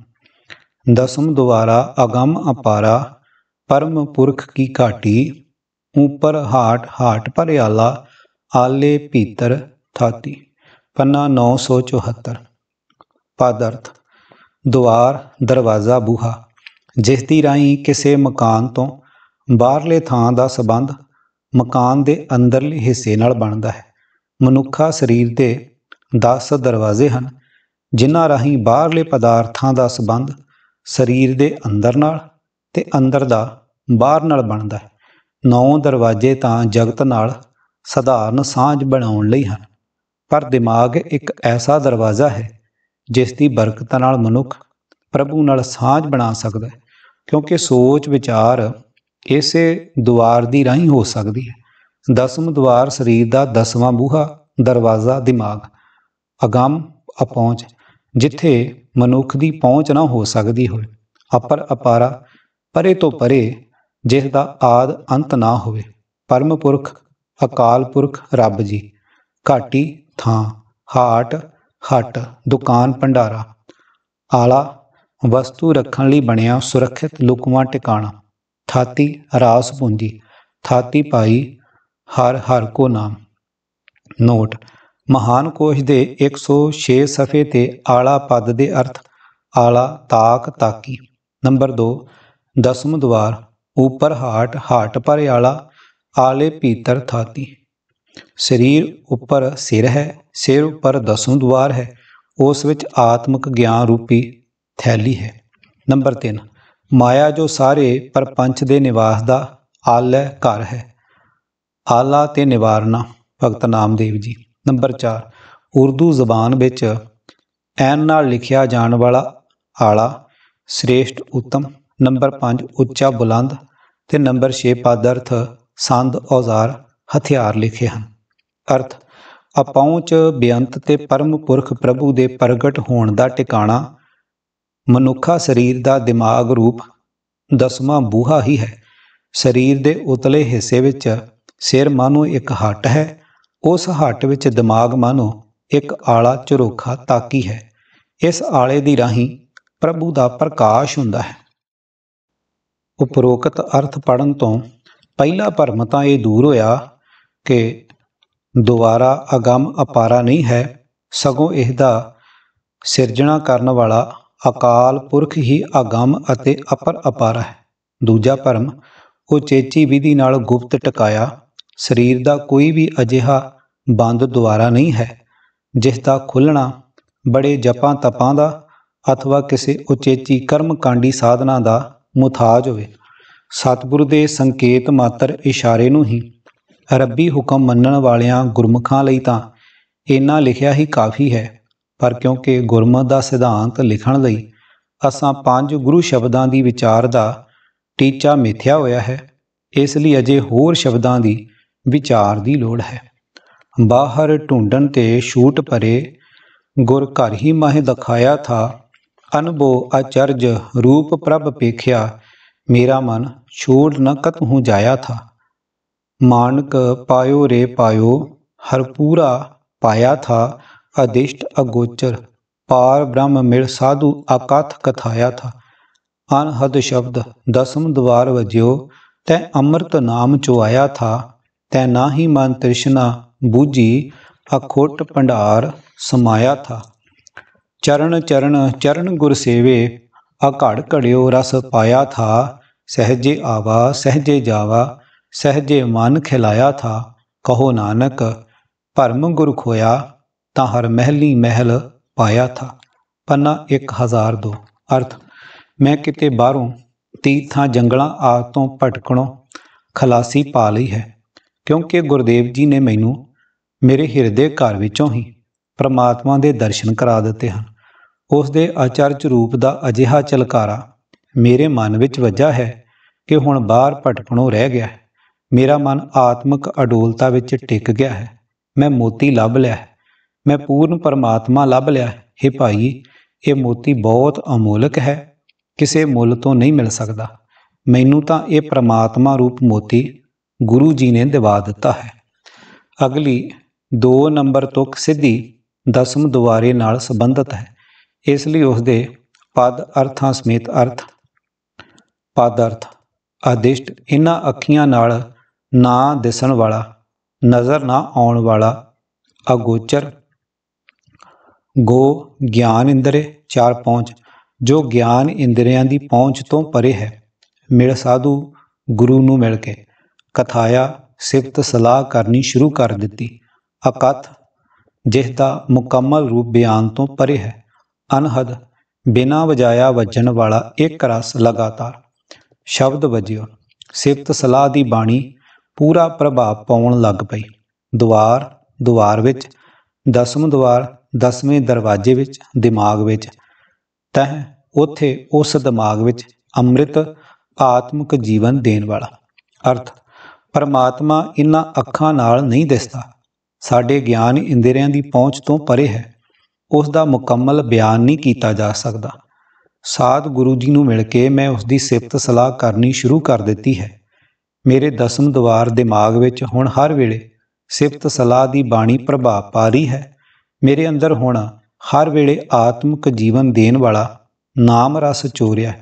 ਦਸਮ ਦੁਆਰਾ ਅਗੰਮ ਅਪਾਰਾ ਪਰਮ ਪੁਰਖ ਕੀ ਘਾਟੀ ਉਪਰ ਹਾਟ ਹਾਟ ਭਰਿਆਲਾ ਆਲੇ ਭੀਤਰ ਥਾਤੀ ਪੰਨਾ 974 ਪਦਾਰਥ ਦੁਆਰ ਦਰਵਾਜ਼ਾ ਬੂਹਾ ਜਿਸ ਦੀ ਰਾਈ ਕਿਸੇ ਮਕਾਨ ਤੋਂ ਬਾਹਰਲੇ ਥਾਂ ਦਾ ਸਬੰਧ ਮਕਾਨ ਦੇ ਅੰਦਰਲੇ ਹਿੱਸੇ ਨਾਲ ਬਣਦਾ ਹੈ ਮਨੁੱਖਾ ਸਰੀਰ ਦੇ 10 ਦਰਵਾਜ਼ੇ ਹਨ ਜਿਨ੍ਹਾਂ ਰਾਹੀਂ ਬਾਹਰਲੇ ਪਦਾਰਥਾਂ ਦਾ ਸਬੰਧ ਸਰੀਰ ਦੇ ਅੰਦਰ ਨਾਲ ਤੇ ਅੰਦਰ ਦਾ ਬਾਹਰ ਨਾਲ ਬਣਦਾ ਹੈ ਨੌ ਦਰਵਾਜ਼ੇ ਤਾਂ ਜਗਤ ਨਾਲ ਸਧਾਰਨ ਸਾਂਝ ਬਣਾਉਣ ਲਈ ਹਨ ਪਰ ਦਿਮਾਗ ਇੱਕ ਐਸਾ ਦਰਵਾਜ਼ਾ ਹੈ ਜਿਸ ਦੀ ਬਰਕਤ ਨਾਲ ਮਨੁੱਖ ਪ੍ਰਭੂ ਨਾਲ ਸਾਂਝ ਬਣਾ ਸਕਦਾ ਹੈ ਕਿਉਂਕਿ ਸੋਚ ਵਿਚਾਰ ਇਸੇ ਦੁਆਰ ਦੀ ਰਾਹੀਂ ਹੋ ਸਕਦੀ ਹੈ ਦਸਮ ਦੁਆਰ ਸਰੀਰ ਦਾ ਦਸਵਾਂ ਬੂਹਾ ਦਰਵਾਜ਼ਾ ਦਿਮਾਗ ਅਗੰਮ ਅਪਹੁੰਚ ਜਿੱਥੇ ਮਨੁੱਖ ਦੀ ਪਹੁੰਚ ਨਾ ਹੋ ਸਕਦੀ ਹੋਵੇ ਅਪਰ ਅਪਾਰਾ ਪਰੇ ਤੋਂ ਪਰੇ ਜਿਸ ਦਾ ਆਦ ਅੰਤ ਨਾ ਹੋਵੇ ਪਰਮ ਪੁਰਖ ਅਕਾਲ ਪੁਰਖ ਰੱਬ ਜੀ ਘਾਟੀ ਥਾਂ ਹਾਟ ਹਟ ਦੁਕਾਨ ਭੰਡਾਰਾ ਆਲਾ ਵਸਤੂ ਰੱਖਣ ਲਈ ਬਣਿਆ ਸੁਰੱਖਿਤ ਲੁਕਵਾ ਟਿਕਾਣਾ ਥਾਤੀ ਰਾਸ ਪੂੰਜੀ ਥਾਤੀ ਪਾਈ ਹਰ ਹਰ ਕੋ ਨਾਮ ਨੋਟ ਮਹਾਨ ਕੋਸ਼ ਦੇ 106 ਸਫੇ ਤੇ ਆਲਾ ਪਦ ਦੇ ਅਰਥ ਆਲਾ ਤਾਕ ਤਾਕੀ ਨੰਬਰ 2 ਦਸਮ ਦਵਾਰ ਉਪਰ ਹਾਟ ਹਾਟ ਪਰਿਆਲਾ ਆਲੇ ਪੀਤਰ ਥਾਤੀ ਸਰੀਰ ਉੱਪਰ ਸਿਰ ਹੈ ਸਿਰ ਉੱਪਰ ਦਸੋਂ ਦੁਆਰ ਹੈ ਉਸ ਵਿੱਚ ਆਤਮਿਕ ਗਿਆਨ ਰੂਪੀ ਥੈਲੀ ਹੈ ਨੰਬਰ 3 ਮਾਇਆ ਜੋ ਸਾਰੇ ਪਰਪੰਚ ਦੇ ਨਿਵਾਸ ਦਾ ਆਲੈ ਘਰ ਹੈ ਆਲਾ ਤੇ ਨਿਵਾਰਨਾ ਭਗਤ ਨਾਮਦੇਵ ਜੀ ਨੰਬਰ 4 ਉਰਦੂ ਜ਼ਬਾਨ ਵਿੱਚ ਐਨ ਨਾਲ ਲਿਖਿਆ ਜਾਣ ਵਾਲਾ ਆਲਾ ਸ੍ਰੇਸ਼ਟ ਉਤਮ ਨੰਬਰ 5 ਉੱਚਾ ਬੁਲੰਦ ਤੇ ਨੰਬਰ 6 ਪਦਾਰਥ ਸੰਦ ਔਜ਼ਾਰ ਹਥਿਆਰ ਲਿਖੇ ਹਨ ਅਰਥ ਅਪਹੁੰਚ ਬੇਅੰਤ ਤੇ ਪਰਮ ਪੁਰਖ ਪ੍ਰਭੂ ਦੇ ਪ੍ਰਗਟ ਹੋਣ ਦਾ ਟਿਕਾਣਾ ਮਨੁੱਖਾ ਸਰੀਰ ਦਾ ਦਿਮਾਗ ਰੂਪ ਦਸਵਾਂ ਬੂਹਾ ਹੀ ਹੈ ਸਰੀਰ ਦੇ ਉਤਲੇ ਹਿੱਸੇ ਵਿੱਚ ਸਿਰ ਮਾਨੋ ਇੱਕ ਹੱਟ ਹੈ ਉਸ ਹੱਟ ਵਿੱਚ ਦਿਮਾਗ ਮਾਨੋ ਇੱਕ ਆਲਾ ਚਰੋਖਾ ਤਾਕੀ ਹੈ ਇਸ ਆਲੇ ਦੀ ਰਾਹੀਂ ਪ੍ਰਭੂ ਦਾ ਪ੍ਰਕਾਸ਼ ਹੁੰਦਾ ਹੈ ਉਪਰੋਕਤ ਅਰਥ ਪੜਨ ਤੋਂ ਪਹਿਲਾ ਭਰਮ ਤਾਂ ਇਹ ਦੂਰ ਹੋਇਆ ਕਿ ਦੁਬਾਰਾ ਅਗੰਮ ਅਪਾਰਾ ਨਹੀਂ ਹੈ ਸਗੋਂ ਇਹਦਾ ਸਿਰਜਣਾ ਕਰਨ ਵਾਲਾ ਅਕਾਲ ਪੁਰਖ ਹੀ ਅਗੰਮ ਅਤੇ ਅਪਰ ਅਪਾਰਾ ਹੈ ਦੂਜਾ ਭਰਮ ਉਹ ਚੇਚੀ ਵਿਧੀ ਨਾਲ ਗੁਪਤ ਟਿਕਾਇਆ ਸਰੀਰ ਦਾ ਕੋਈ ਵੀ ਅਜਿਹਾ ਬੰਦ ਦੁਆਰਾ ਨਹੀਂ ਹੈ ਜਿਸ ਦਾ ਖੁੱਲਣਾ ਬੜੇ ਜਪਾਂ ਤਪਾਂ ਦਾ ਅਥਵਾ ਕਿਸੇ ਉਚੇਚੀ ਕਾਂਡੀ ਸਾਧਨਾ ਦਾ ਮੁਤਾਜ ਹੋਵੇ ਸਤਿਗੁਰੂ ਦੇ ਸੰਕੇਤ ਮਾਤਰ ਇਸ਼ਾਰੇ ਨੂੰ ਹੀ ਰੱਬੀ ਹੁਕਮ ਮੰਨਣ ਵਾਲਿਆਂ ਗੁਰਮਖਾਂ ਲਈ ਤਾਂ ਇੰਨਾ ਲਿਖਿਆ ਹੀ ਕਾਫੀ ਹੈ ਪਰ ਕਿਉਂਕਿ ਗੁਰਮਤ ਦਾ ਸਿਧਾਂਤ ਲਿਖਣ ਲਈ ਅਸਾਂ ਪੰਜ ਗੁਰੂ ਸ਼ਬਦਾਂ ਦੀ ਵਿਚਾਰ ਦਾ ਟੀਚਾ ਮਿਥਿਆ ਹੋਇਆ ਹੈ ਇਸ ਲਈ ਅਜੇ ਹੋਰ ਸ਼ਬਦਾਂ ਦੀ ਵਿਚਾਰ ਦੀ ਲੋੜ ਹੈ ਬਾਹਰ ਢੂੰਡਣ ਤੇ ਛੂਟ ਪਰੇ ਗੁਰ ਘਰ ਹੀ ਮਾਹੇ ਦਿਖਾਇਆ ਥਾ ਅਨਬੋ ਆਚਰਜ रूप प्रभ पेख्या मेरा मन छोड़ न कत हूँ जाया था मानक पायो रे पायो हर पूरा पाया था अदिष्ट अगोचर पार ब्रह्म मिल साधु अकाथ कथाया था अनहद शब्द दसम द्वार वज्यो ਤੈ ਅੰਮ੍ਰਿਤ ਨਾਮ ਚੁਆਇਆ ਥਾ ਤੈ ਨਾਹੀ ਮਨ ਤ੍ਰਿਸ਼ਨਾ ਬੂਝੀ ਅਖੋਟ ਭੰਡਾਰ ਸਮਾਇਆ ਥਾ ਚਰਨ ਚਰਨ ਚਰਨ ਗੁਰ ਸੇਵੇ ਅਘੜ ਘੜ ਘੜਿਓ ਰਸ ਪਾਇਆ ਥਾ ਸਹਜੇ ਆਵਾ ਸਹਜੇ ਜਾਵਾ ਸਹਜੇ ਮਨ ਖਿਲਾਇਆ ਥਾ ਕਹੋ ਨਾਨਕ ਭਰਮ ਗੁਰ ਖੋਇਆ ਤਾਂ ਹਰ ਮਹਿਲੀ ਮਹਿਲ ਪਾਇਆ ਥਾ ਪੰਨਾ 1002 ਅਰਥ ਮੈਂ ਕਿਤੇ ਬਾਹਰੋਂ ਤੀਥਾਂ ਜੰਗਲਾਂ ਆ ਤੋਂ ਭਟਕਣੋਂ ਖਲਾਸੀ ਪਾ ਲਈ ਹੈ ਕਿਉਂਕਿ ਗੁਰਦੇਵ ਜੀ ਨੇ ਮੈਨੂੰ ਮੇਰੇ ਹਿਰਦੇ ਘਰ ਵਿੱਚੋਂ ਹੀ ਪਰਮਾਤਮਾ ਦੇ ਦਰਸ਼ਨ ਕਰਾ ਦਿੱਤੇ ਹਨ ਉਸ ਦੇ ਅਚਰਜ ਰੂਪ ਦਾ ਅਜਿਹਾ ਚਲਕਾਰਾ ਮੇਰੇ ਮਨ ਵਿੱਚ ਵੱਜਾ ਹੈ ਕਿ ਹੁਣ ਬਾਹਰ ਭਟਕਣੋਂ ਰਹਿ ਗਿਆ ਹੈ ਮੇਰਾ ਮਨ ਆਤਮਿਕ ਅਡੋਲਤਾ ਵਿੱਚ ਟਿਕ ਗਿਆ ਹੈ ਮੈਂ ਮੋਤੀ ਲੱਭ ਲਿਆ ਹੈ ਮੈਂ ਪੂਰਨ ਪਰਮਾਤਮਾ ਲੱਭ ਲਿਆ ਹੈ ਹੇ ਭਾਈ ਇਹ ਮੋਤੀ ਬਹੁਤ ਅਮੋਲਕ ਹੈ ਕਿਸੇ ਮੁੱਲ ਤੋਂ ਨਹੀਂ ਮਿਲ ਸਕਦਾ ਮੈਨੂੰ ਤਾਂ ਇਹ ਪਰਮਾਤਮਾ ਰੂਪ ਮੋਤੀ ਗੁਰੂ ਜੀ ਨੇ ਦਿਵਾ ਦਿੱਤਾ ਹੈ ਅਗਲੀ 2 ਨੰਬਰ ਤੁਕ ਸਿੱਧੀ ਦਸਮ ਦੁਆਰੇ ਨਾਲ ਸੰਬੰਧਿਤ ਹੈ ਇਸ ਲਈ ਉਸ ਦੇ ਪਦ ਅਰਥਾਂ ਸਮੇਤ ਅਰਥ ਪਦ ਅਰਥ ਆਦਿਸ਼ਟ ਇਹਨਾਂ ਅੱਖੀਆਂ ਨਾਲ ਨਾ ਦਿਸਣ ਵਾਲਾ ਨਜ਼ਰ ਨਾ ਆਉਣ ਵਾਲਾ ਅਗੋਚਰ ਗੋ ਗਿਆਨ ਇੰਦਰੇ ਚਾਰ ਪਹੁੰਚ ਜੋ ਗਿਆਨ ਇੰਦਰੀਆਂ ਦੀ ਪਹੁੰਚ ਤੋਂ ਪਰੇ ਹੈ ਮਿਲ ਸਾਧੂ ਗੁਰੂ ਨੂੰ ਮਿਲ ਕੇ ਕਥਾਇਆ ਸਿਫਤ ਸਲਾਹ ਕਰਨੀ ਸ਼ੁਰੂ ਕਰ ਦਿੱਤੀ ਅਕਥ ਜਿਸ ਦਾ ਮੁਕੰਮਲ ਰੂਪ ਬਿਆਨ ਤੋਂ ਪਰੇ ਹੈ ਅਨਹਦ ਬਿਨਾ ਵਜਾਇਆ ਵੱਜਣ ਵਾਲਾ ਇੱਕ ਰਸ ਲਗਾਤਾਰ ਸ਼ਬਦ ਵਜਿਓ ਸਿਫਤ ਸਲਾਹ ਦੀ ਬਾਣੀ ਪੂਰਾ ਪ੍ਰਭਾਵ ਪਾਉਣ ਲੱਗ ਪਈ ਦੁਆਰ ਦੁਆਰ ਵਿੱਚ ਦਸਮ ਦੁਆਰ ਦਸਵੇਂ ਦਰਵਾਜ਼ੇ ਵਿੱਚ ਦਿਮਾਗ ਵਿੱਚ ਤਹ ਉਥੇ ਉਸ ਦਿਮਾਗ ਵਿੱਚ ਅੰਮ੍ਰਿਤ ਆਤਮਿਕ ਜੀਵਨ ਦੇਣ ਵਾਲਾ ਅਰਥ ਪਰਮਾਤਮਾ ਇਨ੍ਹਾਂ ਅੱਖਾਂ ਨਾਲ ਨਹੀਂ ਦਿਸਦਾ ਸਾਡੇ ਗਿਆਨ ਇੰਦਰੀਆਂ ਦੀ ਪਹੁੰਚ ਤੋਂ ਪਰੇ ਹੈ ਉਸ ਦਾ ਮੁਕੰਮਲ ਬਿਆਨ ਨਹੀਂ ਕੀਤਾ ਜਾ ਸਕਦਾ ਸਾਧ ਗੁਰੂ ਜੀ ਨੂੰ ਮਿਲ ਕੇ ਮੈਂ ਉਸ ਦੀ ਸਿਫਤ ਸਲਾਹ ਕਰਨੀ ਸ਼ੁਰੂ ਕਰ ਦਿੱਤੀ ਹੈ ਮੇਰੇ ਦਸਮ ਦਵਾਰ ਦਿਮਾਗ ਵਿੱਚ ਹੁਣ ਹਰ ਵੇਲੇ ਸਿਫਤ ਸਲਾਹ ਦੀ ਬਾਣੀ ਪ੍ਰਭਾਵ ਪਾ ਰਹੀ ਹੈ ਮੇਰੇ ਅੰਦਰ ਹੁਣ ਹਰ ਵੇਲੇ ਆਤਮਿਕ ਜੀਵਨ ਦੇਣ ਵਾਲਾ ਨਾਮ ਰਸ ਚੋਰਿਆ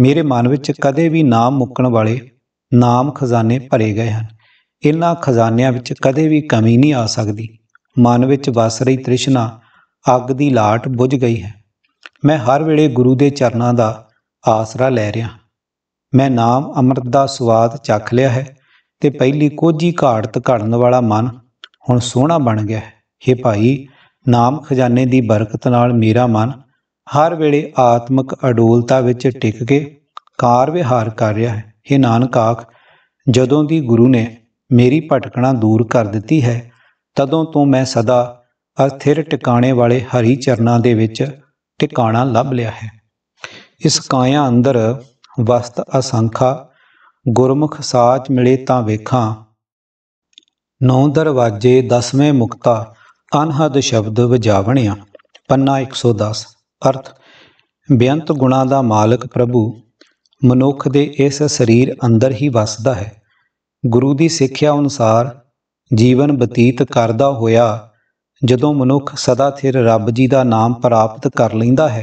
ਮੇਰੇ ਮਨ ਵਿੱਚ ਕਦੇ ਵੀ ਨਾਮ ਮੁੱਕਣ ਵਾਲੇ ਨਾਮ ਖਜ਼ਾਨੇ ਭਰੇ ਗਏ ਹਨ ਇਹਨਾਂ ਖਜ਼ਾਨਿਆਂ ਵਿੱਚ ਕਦੇ ਵੀ ਕਮੀ ਨਹੀਂ ਆ ਸਕਦੀ ਮਨ ਵਿੱਚ ਵਸ ਰਹੀ ਤ੍ਰਿਸ਼ਨਾ ਅੱਗ ਦੀ ਲਾਟ ਬੁਝ ਗਈ ਹੈ ਮੈਂ ਹਰ ਵੇਲੇ ਗੁਰੂ ਦੇ ਚਰਨਾਂ ਦਾ ਆਸਰਾ ਲੈ ਰਿਹਾ ਮੈਂ ਨਾਮ ਅੰਮ੍ਰਿਤ ਦਾ ਸਵਾਦ ਚੱਖ ਲਿਆ ਹੈ ਤੇ ਪਹਿਲੀ ਕੋਝੀ ਘਾੜਤ ਘੜਨ ਵਾਲਾ ਮਨ ਹੁਣ ਸੋਹਣਾ ਬਣ ਗਿਆ ਹੈ हे ਭਾਈ ਨਾਮ ਖਜ਼ਾਨੇ ਦੀ ਬਰਕਤ ਨਾਲ ਮੇਰਾ ਮਨ ਹਰ ਵੇਲੇ ਆਤਮਿਕ ਅਡੋਲਤਾ ਵਿੱਚ ਟਿਕ ਕੇ ਕਾਰ ਵਿਹਾਰ ਕਰ ਰਿਹਾ ਹੈ हे ਨਾਨਕ ਆਖ ਜਦੋਂ ਦੀ ਗੁਰੂ ਨੇ ਮੇਰੀ ਭਟਕਣਾ ਦੂਰ ਕਰ ਦਿੱਤੀ ਹੈ ਤਦੋਂ ਤੋਂ ਮੈਂ ਸਦਾ ਅਸਥਿਰ ਟਿਕਾਣੇ ਵਾਲੇ ਹਰੀ ਚਰਨਾਂ ਦੇ ਵਿੱਚ ਟਿਕਾਣਾ ਲੱਭ ਲਿਆ ਹੈ ਇਸ ਕਾਇਆ ਅੰਦਰ ਵਸਤ ਅਸੰਖਾ ਗੁਰਮੁਖ ਸਾਚ ਮਿਲੇ ਤਾਂ ਵੇਖਾਂ ਨੌ ਦਰਵਾਜੇ 10ਵੇਂ ਮੁਕਤਾ ਅਨਹਦ ਸ਼ਬਦ ਵਜਾਵਣਿਆ ਪੰਨਾ 110 ਅਰਥ ਬੇਅੰਤ ਗੁਣਾ ਦਾ ਮਾਲਕ ਪ੍ਰਭੂ ਮਨੁੱਖ ਦੇ ਇਸ ਸਰੀਰ ਅੰਦਰ ਹੀ ਵਸਦਾ ਹੈ ਗੁਰੂ ਦੀ ਸਿੱਖਿਆ ਅਨੁਸਾਰ ਜੀਵਨ ਬਤੀਤ ਕਰਦਾ ਹੋਇਆ ਜਦੋਂ ਮਨੁੱਖ ਸਦਾ ਥਿਰ ਰੱਬ ਜੀ ਦਾ ਨਾਮ ਪ੍ਰਾਪਤ ਕਰ ਲੈਂਦਾ ਹੈ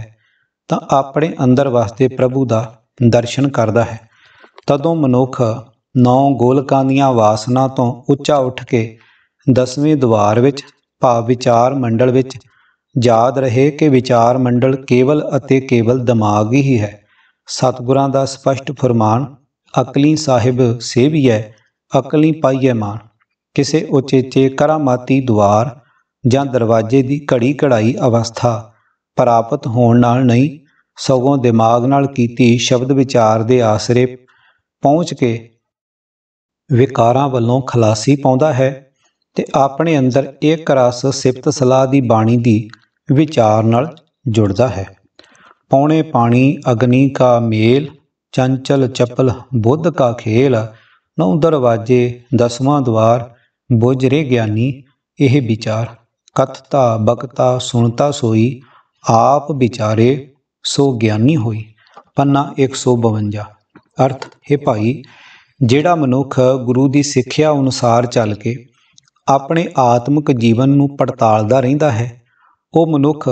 ਤਾਂ ਆਪਣੇ ਅੰਦਰ ਵਸਦੇ ਪ੍ਰਭੂ ਦਾ ਦਰਸ਼ਨ ਕਰਦਾ ਹੈ ਤਦੋਂ ਮਨੁੱਖ ਨੌ ਗੋਲਕਾਂ ਦੀਆਂ ਵਾਸਨਾ ਤੋਂ ਉੱਚਾ ਉੱਠ ਕੇ ਦਸਵੇਂ ਦਵਾਰ ਵਿੱਚ ਭਾਵ ਵਿਚਾਰ ਮੰਡਲ ਵਿੱਚ ਯਾਦ ਰਹੇ ਕਿ ਵਿਚਾਰ ਮੰਡਲ ਕੇਵਲ ਅਤੇ ਕੇਵਲ ਦਿਮਾਗ ਹੀ ਹੈ ਸਤਿਗੁਰਾਂ ਦਾ ਸਪਸ਼ਟ ਫਰਮਾਨ ਅਕਲੀ ਸਾਹਿਬ ਸੇਵੀ ਹੈ ਅਕਲੀ ਪਾਈਏ ਮਾਨ ਕਿਸੇ ਉਚੇਚੇ ਕਰਾਮਾਤੀ ਦੁਆਰ ਜਾਂ ਦਰਵਾਜ਼ੇ ਦੀ ਘੜੀ ਘੜਾਈ ਅਵਸਥਾ ਪ੍ਰਾਪਤ ਹੋਣ ਨਾਲ ਨਹੀਂ ਸਗੋਂ ਦਿਮਾਗ ਨਾਲ ਕੀਤੀ ਸ਼ਬਦ ਵਿਚਾਰ ਦੇ ਆਸਰੇ ਪਹੁੰਚ ਕੇ ਵਿਕਾਰਾਂ ਵੱਲੋਂ ਖਲਾਸੀ ਪਾਉਂਦਾ ਹੈ ਤੇ ਆਪਣੇ ਅੰਦਰ ਇੱਕ ਰਸ ਸਿਫਤ ਸਲਾਹ ਦੀ ਬਾਣੀ ਦੀ ਵਿਚਾਰ ਨਾਲ ਜੁੜਦਾ ਹੈ ਪੌਣੇ ਪਾਣੀ ਅਗਨੀ ਕਾ ਮੇਲ ਚੰਚਲ ਚਪਲ ਬੁੱਧ ਕਾ ਖੇਲ ਨੌ ਦਰਵਾਜੇ ਦਸਵਾਂ ਦਵਾਰ ਬੁਝਰੇ ਗਿਆਨੀ ਇਹ ਵਿਚਾਰ ਕਥਤਾ ਬਕਤਾ ਸੁਣਤਾ ਸੋਈ ਆਪ ਵਿਚਾਰੇ ਸੋ ਗਿਆਨੀ ਹੋਈ ਪੰਨਾ 152 ਅਰਥ ਹੈ ਭਾਈ ਜਿਹੜਾ ਮਨੁੱਖ ਗੁਰੂ ਦੀ ਸਿੱਖਿਆ ਅਨੁਸਾਰ ਚੱਲ ਕੇ ਆਪਣੇ ਆਤਮਿਕ ਜੀਵਨ ਨੂੰ ਪੜਤਾਲਦਾ ਰਹਿੰਦਾ ਹੈ ਉਹ ਮਨੁੱਖ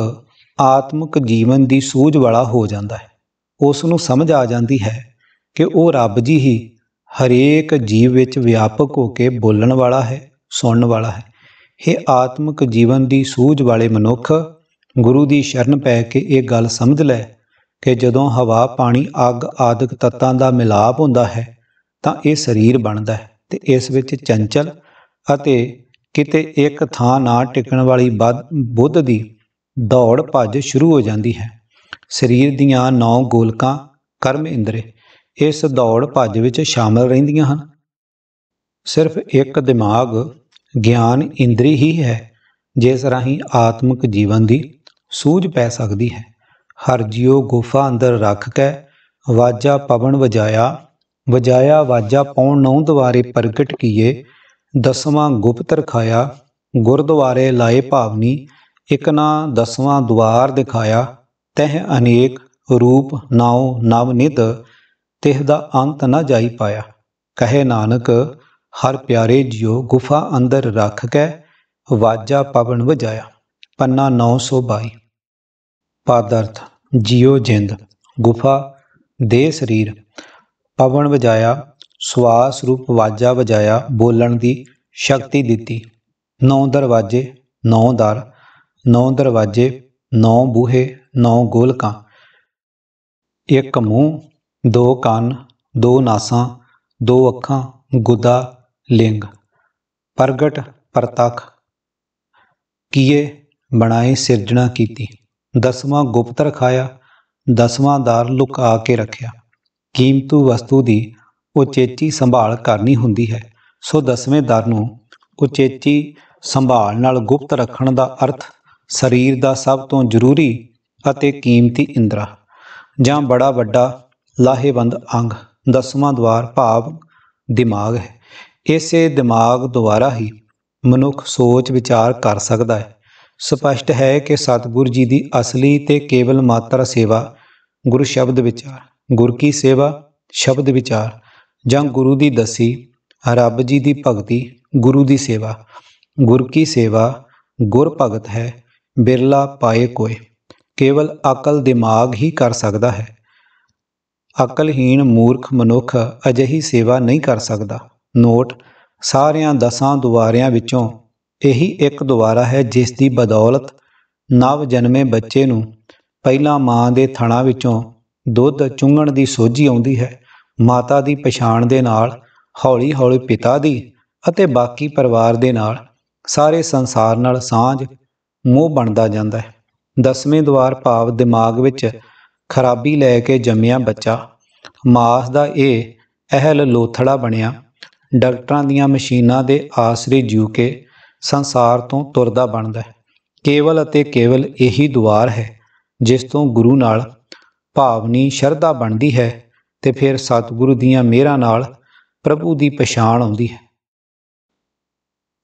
ਆਤਮਿਕ ਜੀਵਨ ਦੀ ਸੂਝ ਵਾਲਾ ਹੋ ਜਾਂਦਾ ਹੈ ਉਸ ਨੂੰ ਸਮਝ ਆ ਜਾਂਦੀ ਹੈ ਕਿ ਉਹ ਰੱਬ ਜੀ ਹੀ ਹਰੇਕ ਜੀਵ ਵਿੱਚ ਵਿਆਪਕ ਹੋ ਕੇ ਬੋਲਣ ਵਾਲਾ ਹੈ ਸੁਣਨ ਵਾਲਾ ਹੈ ਇਹ ਆਤਮਿਕ ਜੀਵਨ ਦੀ ਸੂਝ ਵਾਲੇ ਮਨੁੱਖ ਗੁਰੂ ਦੀ ਸ਼ਰਨ ਪੈ ਕੇ ਇਹ ਗੱਲ ਸਮਝ ਲੈ ਕਿ ਜਦੋਂ ਹਵਾ ਪਾਣੀ ਅੱਗ ਆਦਿਕ ਤੱਤਾਂ ਦਾ ਮਿਲਾਪ ਹੁੰਦਾ ਹੈ ਤਾਂ ਇਹ ਸਰੀਰ ਬਣਦਾ ਹੈ ਤੇ ਇਸ ਵਿੱਚ ਚੰਚਲ ਅਤੇ ਕਿਤੇ ਇੱਕ ਥਾਂ ਨਾ ਟਿਕਣ ਵਾਲੀ ਬੁੱਧ ਦੀ ਦੌੜ ਭੱਜ ਸ਼ੁਰੂ ਹੋ ਜਾਂਦੀ ਹੈ ਸਰੀਰ ਦੀਆਂ ਨੌ ਗੋਲਕਾਂ ਕਰਮ ਇੰਦਰੇ ਇਸ ਦੌੜ ਭੱਜ ਵਿੱਚ ਸ਼ਾਮਲ ਰਹਿੰਦੀਆਂ ਹਨ ਸਿਰਫ ਇੱਕ ਦਿਮਾਗ ਗਿਆਨ ਇੰਦਰੀ ਹੀ ਹੈ ਜਿਸ ਰਾਹੀਂ ਆਤਮਿਕ ਜੀਵਨ ਦੀ ਸੂਝ ਪੈ ਸਕਦੀ ਹੈ ਹਰ ਜਿਉ ਗੁਫਾ ਅੰਦਰ ਰੱਖ ਕੇ ਵਾਜਾ ਪਵਨ ਵਜਾਇਆ ਵਜਾਇਆ ਵਾਜਾ ਪੌਣ ਨੌ ਦਵਾਰੇ ਪ੍ਰਗਟ ਕੀਏ ਦਸਵਾਂ ਗੁਪਤ ਰਖਾਇਆ ਗੁਰਦੁਆਰੇ ਲਾਏ ਭਾਵਨੀ ਇਕ ਨਾ ਦਸਵਾਂ ਦੁਆਰ ਦਿਖਾਇਆ ਤਹ ਅਨੇਕ ਰੂਪ ਨਾਉ ਨਵ ਨਿਤ ਤਿਹ ਦਾ ਅੰਤ ਨਾ ਜਾਈ ਪਾਇਆ ਕਹੇ ਨਾਨਕ ਹਰ ਪਿਆਰੇ ਜਿਉ ਗੁਫਾ ਅੰਦਰ ਰੱਖ ਕੇ ਵਾਜਾ ਪਵਨ ਵਜਾਇਆ ਪੰਨਾ 922 ਪਦਾਰਥ ਜਿਉ ਜਿੰਦ ਗੁਫਾ ਦੇ ਸਰੀਰ ਪਵਨ ਵਜਾਇਆ ਸਵਾਸ ਰੂਪ ਵਾਜਾ ਵਜਾਇਆ ਬੋਲਣ ਦੀ ਸ਼ਕਤੀ ਦਿੱਤੀ ਨੌ ਦਰਵਾਜੇ ਨੌ ਦਰ ਨੌ ਦਰਵਾਜੇ ਨੌ ਬੂਹੇ ਨੌ ਗੋਲਕਾਂ ਇੱਕ ਮੂੰਹ ਦੋ ਕੰਨ ਦੋ ਨਾਸਾਂ ਦੋ ਅੱਖਾਂ ਗੁਦਾ ਲਿੰਗ ਪ੍ਰਗਟ ਪ੍ਰਤੱਖ ਕੀਏ ਬਣਾਏ ਸਿਰਜਣਾ ਕੀਤੀ ਦਸਵਾਂ ਗੁਪਤ ਰਖਾਇਆ ਦਸਵਾਂ ਦਾਰ ਲੁਕਾ ਕੇ ਰੱਖਿਆ ਕੀਮਤੂ ਵਸਤੂ ਦੀ ਉਚੇਚੀ ਸੰਭਾਲ ਕਰਨੀ ਹੁੰਦੀ ਹੈ ਸੋ ਦਸਵੇਂ ਦਰ ਨੂੰ ਉਚੇਚੀ ਸੰਭਾਲ ਨਾਲ ਗੁਪਤ ਰੱਖਣ ਦਾ ਅਰਥ ਸਰੀਰ ਦਾ ਸਭ ਤੋਂ ਜ਼ਰੂਰੀ ਅਤੇ ਕੀਮਤੀ ਇੰਦਰਾ ਜਾਂ ਬੜਾ ਵੱਡਾ ਲਾਹੇਵੰਦ ਅੰਗ ਦਸਵਾਂ ਦਵਾਰ ਭਾਵ ਦਿਮਾਗ ਹੈ ਇਸੇ ਦਿਮਾਗ ਦੁਆਰਾ ਹੀ ਮਨੁੱਖ ਸੋਚ ਵਿਚਾਰ ਕਰ ਸਕਦਾ ਹੈ ਸਪਸ਼ਟ ਹੈ ਕਿ ਸਤਿਗੁਰ ਜੀ ਦੀ ਅਸਲੀ ਤੇ ਕੇਵਲ ਮਾਤਰ ਸੇਵਾ ਗੁਰੂ ਸ਼ਬਦ ਵਿਚਾਰ ਗੁਰ ਕੀ ਸੇਵਾ ਸ਼ਬਦ ਵਿਚਾਰ ਜਾਂ ਗੁਰੂ ਦੀ ਦਸੀ ਰੱਬ ਜੀ ਦੀ ਭਗਤੀ ਗੁਰੂ ਦੀ ਸੇਵਾ ਗੁਰ ਕੀ ਸੇਵਾ ਗੁਰ ਭਗਤ ਹੈ ਬਿਰਲਾ ਪਾਏ ਕੋਏ ਕੇਵਲ ਅਕਲ ਦਿਮਾਗ ਹੀ ਕਰ ਸਕਦਾ ਹੈ ਅਕਲਹੀਣ ਮੂਰਖ ਮਨੁੱਖ ਅਜਿਹੀ ਸੇਵਾ ਨਹੀਂ ਕਰ ਸਕਦਾ ਨੋਟ ਸਾਰਿਆਂ ਦਸਾਂ ਦੁਆਰਿਆਂ ਵਿੱਚੋਂ ਇਹੀ ਇੱਕ ਦੁਆਰਾ ਹੈ ਜਿਸ ਦੀ ਬਦੌਲਤ ਨਵ ਜਨਮੇ ਬੱਚੇ ਨੂੰ ਪਹਿਲਾਂ ਮਾਂ ਦੇ ਥਣਾ ਵਿੱਚੋਂ ਦੁੱਧ ਚੁੰਗਣ ਦੀ ਸੋਝੀ ਆਉਂਦੀ ਹੈ ਮਾਤਾ ਦੀ ਪਛਾਣ ਦੇ ਨਾਲ ਹੌਲੀ-ਹੌਲੀ ਪਿਤਾ ਦੀ ਅਤੇ ਬਾਕੀ ਪਰਿਵਾਰ ਦੇ ਨਾਲ ਸਾਰੇ ਸੰਸਾਰ ਨਾਲ ਸਾਂਝ ਮੋਹ ਬਣਦਾ ਜਾਂਦਾ ਹੈ ਦਸਵੇਂ ਦਵਾਰ ਭਾਵ ਦਿਮਾਗ ਵਿੱਚ ਖਰਾਬੀ ਲੈ ਕੇ ਜੰਮਿਆ ਬੱਚਾ ਮਾਸ ਦਾ ਇਹ ਅਹਲ ਲੋਥੜਾ ਬਣਿਆ ਡਾਕਟਰਾਂ ਦੀਆਂ ਮਸ਼ੀਨਾਂ ਦੇ ਆਸਰੇ ਜੂ ਕੇ ਸੰਸਾਰ ਤੋਂ ਤੁਰਦਾ ਬਣਦਾ ਹੈ ਕੇਵਲ ਅਤੇ ਕੇਵਲ ਇਹੀ ਦੁਆਰ ਹੈ ਜਿਸ ਤੋਂ ਗੁਰੂ ਨਾਲ ਭਾਵਨੀ ਸ਼ਰਧਾ ਬਣਦੀ ਹੈ ਤੇ ਫਿਰ ਸਤਿਗੁਰੂ ਦੀਆਂ ਮਿਹਰਾਂ ਨਾਲ ਪ੍ਰਭੂ ਦੀ ਪਛਾਣ ਆਉਂਦੀ ਹੈ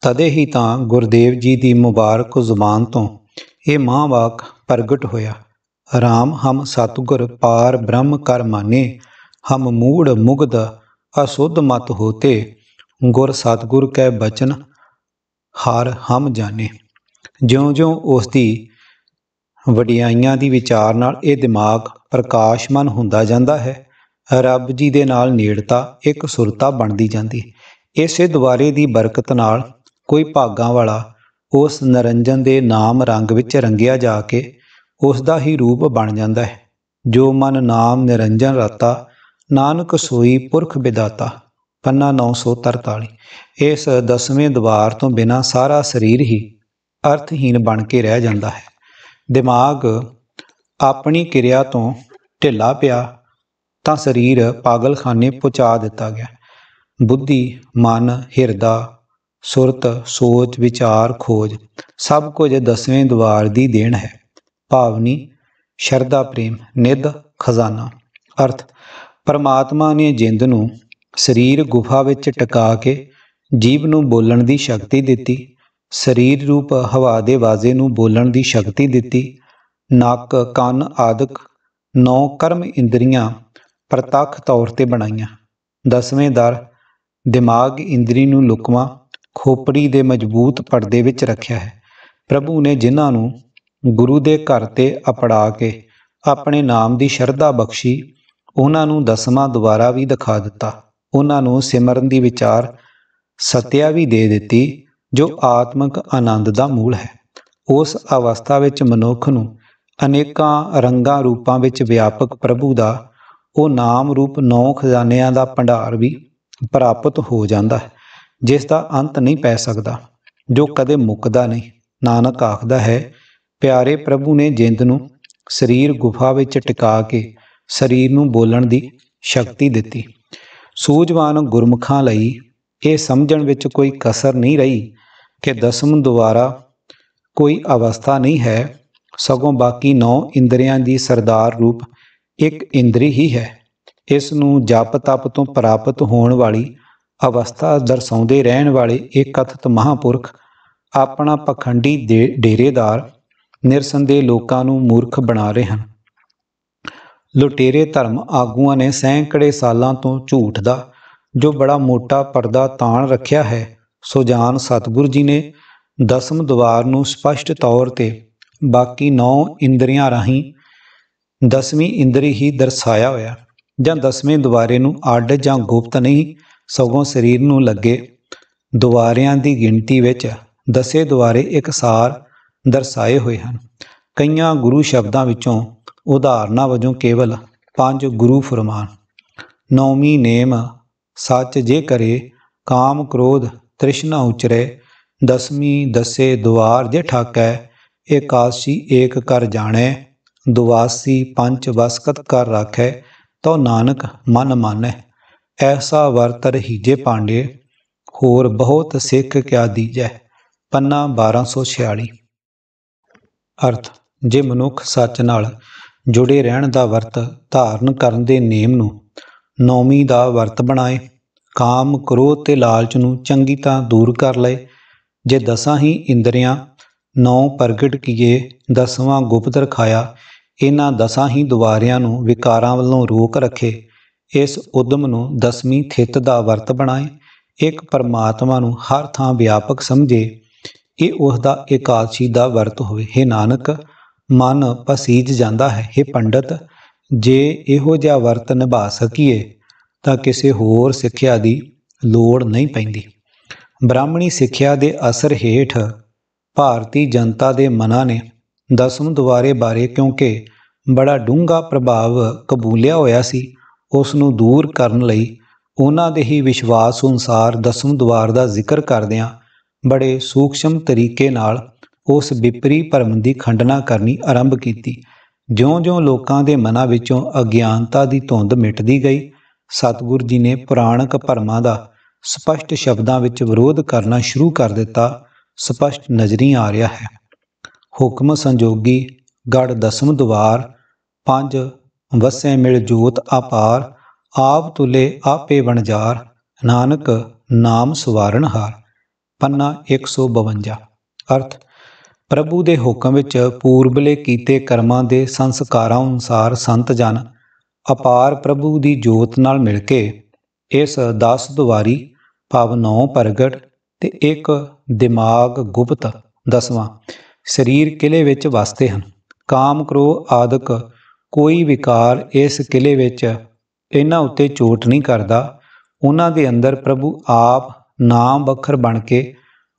ਤਦੇ ਹੀ ਤਾਂ ਗੁਰਦੇਵ ਜੀ ਦੀ ਮੁਬਾਰਕ ਜ਼ੁਬਾਨ ਤੋਂ ਇਹ ਮਾਹਵਾਕ ਵਾਕ ਪ੍ਰਗਟ ਹੋਇਆ ਰਾਮ ਹਮ ਸਤਗੁਰ ਪਾਰ ਬ੍ਰਹਮ ਕਰ ਮਾਨੇ ਹਮ ਮੂੜ ਮੁਗਦ ਅਸ਼ੁੱਧ ਮਤ ਹੋਤੇ ਗੁਰ ਸਤਗੁਰ ਕੈ ਬਚਨ ਹਰ ਹਮ ਜਾਣੇ ਜਿਉਂ-ਜਿਉਂ ਉਸ ਦੀ ਵਡਿਆਈਆਂ ਦੀ ਵਿਚਾਰ ਨਾਲ ਇਹ ਦਿਮਾਗ ਪ੍ਰਕਾਸ਼ਮਨ ਹੁੰਦਾ ਜਾਂਦਾ ਹੈ ਰੱਬ ਜੀ ਦੇ ਨਾਲ ਨੇੜਤਾ ਇੱਕ ਸੁਰਤਾ ਬਣਦੀ ਜਾਂਦੀ ਇਸੇ ਦੁਆਰੇ ਦੀ ਬਰਕਤ ਨਾਲ ਕੋਈ ਭਾਗਾ ਵਾਲਾ ਉਸ ਨਰੰਜਨ ਦੇ ਨਾਮ ਰੰਗ ਵਿੱਚ ਰੰਗਿਆ ਜਾ ਕੇ ਉਸ ਦਾ ਹੀ ਰੂਪ ਬਣ ਜਾਂਦਾ ਹੈ ਜੋ ਮਨ ਨਾਮ ਨਿਰੰਜਨ ਰਤਾ ਨਾਨਕ ਸੋਈ ਪੁਰਖ ਵਿਦਾਤਾ ਪੰਨਾ 943 ਇਸ ਦਸਵੇਂ ਦਵਾਰ ਤੋਂ ਬਿਨਾ ਸਾਰਾ ਸਰੀਰ ਹੀ ਅਰਥਹੀਨ ਬਣ ਕੇ ਰਹਿ ਜਾਂਦਾ ਹੈ ਦਿਮਾਗ ਆਪਣੀ ਕਿਰਿਆ ਤੋਂ ਢਿੱਲਾ ਪਿਆ ਤਾਂ ਸਰੀਰ ਪਾਗਲਖਾਨੇ ਪਹੁੰਚਾ ਦਿੱਤਾ ਗਿਆ ਬੁੱਧੀ ਮਨ ਹਿਰਦਾ ਸੁਰਤ ਸੋਚ ਵਿਚਾਰ ਖੋਜ ਸਭ ਕੁਝ ਦਸਵੇਂ ਦਵਾਰ ਦੀ ਦੇਣ ਹੈ ਭਾਵਨੀ ਸ਼ਰਧਾ ਪ੍ਰੇਮ ਨਿਧ ਖਜ਼ਾਨਾ ਅਰਥ ਪਰਮਾਤਮਾ ਨੇ ਜਿੰਦ ਨੂੰ ਸਰੀਰ ਗੁਫਾ ਵਿੱਚ ਟਿਕਾ ਕੇ ਜੀਵ ਨੂੰ ਬੋਲਣ ਦੀ ਸ਼ਕਤੀ ਦਿੱਤੀ ਸਰੀਰ ਰੂਪ ਹਵਾ ਦੇ ਵਾਜ਼ੇ ਨੂੰ ਬੋਲਣ ਦੀ ਸ਼ਕਤੀ ਦਿੱਤੀ ਨੱਕ ਕੰਨ ਆਦਿਕ ਨੌ ਕਰਮ ਇੰਦਰੀਆਂ ਪ੍ਰਤੱਖ ਤੌਰ ਤੇ ਬਣਾਈਆਂ ਦਸਵੇਂ ਦਰ ਦਿਮਾਗ ਇੰਦਰੀ ਨੂੰ ਲੁਕਵਾ ਖੋਪੜੀ ਦੇ ਮਜ਼ਬੂਤ ਪਰਦੇ ਵਿੱਚ ਰੱਖਿਆ ਹੈ ਪ੍ਰਭੂ ਨੇ ਜਿਨ੍ਹਾਂ ਨੂੰ ਗੁਰੂ ਦੇ ਘਰ ਤੇ ਅਪੜਾ ਕੇ ਆਪਣੇ ਨਾਮ ਦੀ ਸ਼ਰਧਾ ਬਖਸ਼ੀ ਉਹਨਾਂ ਨੂੰ ਦਸਮਾ ਦੁਬਾਰਾ ਵੀ ਦਿਖਾ ਦਿੱਤਾ ਉਹਨਾਂ ਨੂੰ ਸਿਮਰਨ ਦੀ ਵਿਚਾਰ ਸਤਿਆ ਵੀ ਦੇ ਦਿੱਤੀ ਜੋ ਆਤਮਿਕ ਆਨੰਦ ਦਾ ਮੂਲ ਹੈ ਉਸ ਅਵਸਥਾ ਵਿੱਚ ਮਨੁੱਖ ਨੂੰ ਅਨੇਕਾਂ ਰੰਗਾਂ ਰੂਪਾਂ ਵਿੱਚ ਵਿਆਪਕ ਪ੍ਰਭੂ ਦਾ ਉਹ ਨਾਮ ਰੂਪ ਨੌ ਖਜ਼ਾਨਿਆਂ ਦਾ ਭੰਡਾਰ ਵੀ ਪ੍ਰਾਪਤ ਹੋ ਜਾਂਦਾ ਹੈ ਜਿਸ ਦਾ ਅੰਤ ਨਹੀਂ ਪੈ ਸਕਦਾ ਜੋ ਕਦੇ ਮੁੱਕਦਾ ਨਹੀਂ ਨਾਨਕ ਆਖਦਾ ਹੈ ਪਿਆਰੇ ਪ੍ਰਭੂ ਨੇ ਜਿੰਦ ਨੂੰ ਸਰੀਰ ਗੁਫਾ ਵਿੱਚ ਟਿਕਾ ਕੇ ਸਰੀਰ ਨੂੰ ਬੋਲਣ ਦੀ ਸ਼ਕਤੀ ਦਿੱਤੀ ਸੂਝਵਾਨ ਗੁਰਮਖਾਂ ਲਈ ਇਹ ਸਮਝਣ ਵਿੱਚ ਕੋਈ ਕਸਰ ਨਹੀਂ ਰਹੀ ਕਿ ਦਸਮ ਦੁਆਰਾ ਕੋਈ ਅਵਸਥਾ ਨਹੀਂ ਹੈ ਸਗੋਂ ਬਾਕੀ ਨੌ ਇੰਦਰੀਆਂ ਦੀ ਸਰਦਾਰ ਰੂਪ ਇੱਕ ਇੰਦਰੀ ਹੀ ਹੈ ਇਸ ਨੂੰ ਜਪ ਤਪ ਤੋਂ ਪ੍ਰਾਪਤ ਹੋਣ ਵਾਲੀ ਅਵਸਥਾ ਦਰਸਾਉਂਦੇ ਰਹਿਣ ਵਾਲੇ ਇੱਕ ਅਥਤ ਮਹਾਪੁਰਖ ਆਪਣਾ ਪਖੰਡੀ ਡੇਰੇਦਾਰ ਨਿਰਸੰਦੇ ਲੋਕਾਂ ਨੂੰ ਮੂਰਖ ਬਣਾ ਰਹੇ ਹਨ ਲੁਟੇਰੇ ਧਰਮ ਆਗੂਆਂ ਨੇ ਸੈਂਕੜੇ ਸਾਲਾਂ ਤੋਂ ਝੂਠ ਦਾ ਜੋ ਬੜਾ ਮੋਟਾ ਪਰਦਾ ਤਾਣ ਰੱਖਿਆ ਹੈ ਸੁਜਾਨ ਸਤਗੁਰੂ ਜੀ ਨੇ ਦਸਮ ਦਵਾਰ ਨੂੰ ਸਪਸ਼ਟ ਤੌਰ ਤੇ ਬਾਕੀ 9 ਇੰਦਰੀਆਂ ਰਾਹੀਂ ਦਸਵੀਂ ਇੰਦਰੀ ਹੀ ਦਰਸਾਇਆ ਹੋਇਆ ਜਾਂ ਦਸਵੇਂ ਦਵਾਰੇ ਨੂੰ ਅੱਡ ਜਾਂ ਗੁਪਤ ਨਹੀਂ ਸਗੋਂ ਸਰੀਰ ਨੂੰ ਲੱਗੇ ਦਵਾਰਿਆਂ ਦੀ ਗਿਣਤੀ ਵਿੱਚ ਦਸੇ ਇੱਕ ਸਾਰ ਦਰਸਾਏ ਹੋਏ ਹਨ ਕਈਆਂ ਗੁਰੂ ਸ਼ਬਦਾਂ ਵਿੱਚੋਂ ਉਦਾਹਰਨਾਂ ਵਜੋਂ ਕੇਵਲ ਪੰਜ ਗੁਰੂ ਫਰਮਾਨ ਨੌਵੀਂ ਨੇਮ ਸੱਚ ਜੇ ਕਰੇ ਕਾਮ ਕ੍ਰੋਧ ਤ੍ਰਿਸ਼ਨਾ ਉਚਰੇ ਦਸਵੀਂ ਦਸੇ ਦੁਆਰ ਜੇ ਠਾਕੈ ਇਕਾਸੀ ਏਕ ਕਰ ਜਾਣੈ ਦੁਆਸੀ ਪੰਜ ਵਸਕਤ ਕਰ ਰੱਖੈ ਤੋ ਨਾਨਕ ਮਨ ਮਾਨੈ ਐਸਾ ਰਹੀ ਜੇ ਪਾਂਡੇ ਹੋਰ ਬਹੁਤ ਸਿੱਖ ਕਿਆ ਦੀਜੈ ਪੰਨਾ 1246 ਅਰਥ ਜੇ ਮਨੁੱਖ ਸੱਚ ਨਾਲ ਜੁੜੇ ਰਹਿਣ ਦਾ ਵਰਤ ਧਾਰਨ ਕਰਨ ਦੇ ਨੇਮ ਨੂੰ ਨੌਮੀ ਦਾ ਵਰਤ ਬਣਾਏ ਕਾਮ ਕ੍ਰੋਧ ਤੇ ਲਾਲਚ ਨੂੰ ਚੰਗੀ ਤਾਂ ਦੂਰ ਕਰ ਲਏ ਜੇ ਦਸਾਂ ਹੀ ਇੰਦਰੀਆਂ ਨੌ ਪ੍ਰਗਟ ਕੀਏ ਦਸਵਾਂ ਗੁਪਤ ਰਖਾਇਆ ਇਹਨਾਂ ਦਸਾਂ ਹੀ ਦੁਆਰਿਆਂ ਨੂੰ ਵਿਕਾਰਾਂ ਵੱਲੋਂ ਰੋਕ ਰੱਖੇ ਇਸ ਉਦਮ ਨੂੰ ਦਸਵੀਂ ਥਿਤ ਦਾ ਵਰਤ ਬਣਾਏ ਇੱਕ ਪਰਮਾਤਮਾ ਨੂੰ ਹਰ ਥਾਂ ਵਿਆਪਕ ਸਮਝੇ ਇਹ ਉਸ ਦਾ ਇਕਾਦਸ਼ੀ ਦਾ ਵਰਤ ਹੋਵੇ ਹੈ ਨਾਨਕ ਮਨ ਪਸੀਜ ਜਾਂਦਾ ਹੈ ਹੈ ਪੰਡਤ ਜੇ ਇਹੋ ਜਿਹਾ ਵਰਤ ਨਿਭਾ ਸਕੀਏ ਤਾਂ ਕਿਸੇ ਹੋਰ ਸਿੱਖਿਆ ਦੀ ਲੋੜ ਨਹੀਂ ਪੈਂਦੀ ਬ੍ਰਾਹਮਣੀ ਸਿੱਖਿਆ ਦੇ ਅਸਰ ਹੇਠ ਭਾਰਤੀ ਜਨਤਾ ਦੇ ਮਨਾਂ ਨੇ ਦਸਮ ਦੁਆਰੇ ਬਾਰੇ ਕਿਉਂਕਿ ਬੜਾ ਡੂੰਘਾ ਪ੍ਰਭਾਵ ਕਬੂਲਿਆ ਹੋਇਆ ਸੀ ਉਸ ਨੂੰ ਦੂਰ ਕਰਨ ਲਈ ਉਹਨਾਂ ਦੇ ਹੀ ਵਿਸ਼ਵਾਸ ਅਨੁਸਾਰ ਦਸਮ ਦੁਆਰ ਦਾ ਜ਼ਿਕਰ ਕਰਦਿਆਂ ਬੜੇ ਸੂਖਸ਼ਮ ਤਰੀਕੇ ਨਾਲ ਉਸ ਵਿਪਰੀ ਭਰਮ ਦੀ ਖੰਡਨਾ ਕਰਨੀ ਆਰੰਭ ਕੀਤੀ ਜਿਉਂ-ਜਿਉਂ ਲੋਕਾਂ ਦੇ ਮਨਾਂ ਵਿੱਚੋਂ ਅਗਿਆਨਤਾ ਦੀ ਧੁੰਦ ਮਿਟਦੀ ਗਈ ਸਤਿਗੁਰ ਜੀ ਨੇ ਪੁਰਾਣਕ ਭਰਮਾਂ ਦਾ ਸਪਸ਼ਟ ਸ਼ਬਦਾਂ ਵਿੱਚ ਵਿਰੋਧ ਕਰਨਾ ਸ਼ੁਰੂ ਕਰ ਦਿੱਤਾ ਸਪਸ਼ਟ ਨਜ਼ਰੀ ਆ ਰਿਹਾ ਹੈ ਹੁਕਮ ਸੰਜੋਗੀ ਗੜ ਦਸਮ ਦਵਾਰ ਪੰਜ ਵਸੇ ਮਿਲ ਜੋਤ ਅਪਾਰ ਆਪ ਤੁਲੇ ਆਪੇ ਬਣਜਾਰ ਨਾਨਕ ਨਾਮ ਹਾਰ ਪੰਨਾ 152 ਅਰਥ ਪ੍ਰਭੂ ਦੇ ਹੁਕਮ ਵਿੱਚ ਪੂਰਬਲੇ ਕੀਤੇ ਕਰਮਾਂ ਦੇ ਸੰਸਕਾਰਾਂ ਅਨੁਸਾਰ ਸੰਤ ਜਨ ਅਪਾਰ ਪ੍ਰਭੂ ਦੀ ਜੋਤ ਨਾਲ ਮਿਲ ਕੇ ਇਸ ਦਸ ਦੁਆਰੀ ਭਵ ਨੌ ਪ੍ਰਗਟ ਤੇ ਇੱਕ ਦਿਮਾਗ ਗੁਪਤ ਦਸਵਾਂ ਸਰੀਰ ਕਿਲੇ ਵਿੱਚ ਵਸਦੇ ਹਨ ਕਾਮ ਕਰੋ ਆਦਿਕ ਕੋਈ ਵਿਕਾਰ ਇਸ ਕਿਲੇ ਵਿੱਚ ਇਹਨਾਂ ਉੱਤੇ ਚੋਟ ਨਹੀਂ ਕਰਦਾ ਉਹਨਾਂ ਦੇ ਅੰਦਰ ਪ੍ਰਭੂ ਆਪ ਨਾਮ ਵੱਖਰ ਬਣ ਕੇ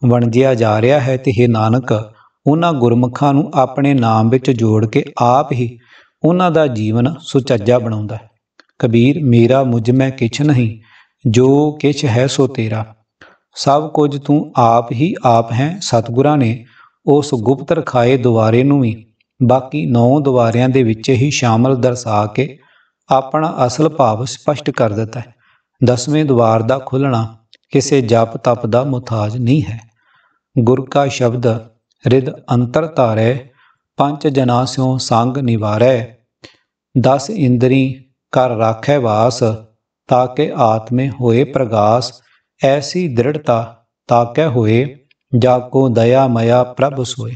ਵਣਜਿਆ ਜਾ ਰਿਹਾ ਹੈ ਤੇ ਇਹ ਨਾਨਕ ਉਹਨਾਂ ਗੁਰਮੁਖਾਂ ਨੂੰ ਆਪਣੇ ਨਾਮ ਵਿੱਚ ਜੋੜ ਕੇ ਆਪ ਹੀ ਉਹਨਾਂ ਦਾ ਜੀਵਨ ਸੁਚੱਜਾ ਬਣਾਉਂਦਾ ਹੈ ਕਬੀਰ ਮੇਰਾ ਮੁਝ ਮੈਂ ਕਿਛ ਨਹੀਂ ਜੋ ਕਿਛ ਹੈ ਸੋ ਤੇਰਾ ਸਭ ਕੁਝ ਤੂੰ ਆਪ ਹੀ ਆਪ ਹੈ ਸਤਿਗੁਰਾਂ ਨੇ ਉਸ ਗੁਪਤ ਰਖਾਏ ਦੁਆਰੇ ਨੂੰ ਵੀ ਬਾਕੀ ਨੌ ਦੁਆਰਿਆਂ ਦੇ ਵਿੱਚ ਹੀ ਸ਼ਾਮਲ ਦਰਸਾ ਕੇ ਆਪਣਾ ਅਸਲ ਭਾਵ ਸਪਸ਼ਟ ਕਰ ਦਿੱਤਾ ਹੈ ਦਸਵੇਂ ਦੁਆਰ ਦਾ ਖੁੱਲਣਾ ਕਿਸੇ ਜਪ ਤਪ ਦਾ ਮੁਤਾਜ ਨਹੀਂ ਹੈ ਗੁਰ ਕਾ ਸ਼ਬਦ ਰਿਦ ਅੰਤਰ ਤਾਰੇ ਪੰਜ ਜਨਾ ਸਿਓ ਸੰਗ ਨਿਵਾਰੇ 10 ਇੰਦਰੀ ਕਰ ਰਾਖੈ ਵਾਸ ਤਾਂ ਕਿ ਆਤਮੇ ਹੋਏ ਪ੍ਰਗਾਸ ਐਸੀ ਦ੍ਰਿੜਤਾ ਤਾਂ ਕਿ ਹੋਏ ਜਾ ਕੋ ਦਇਆ ਮਇਆ ਪ੍ਰਭ ਸੋਏ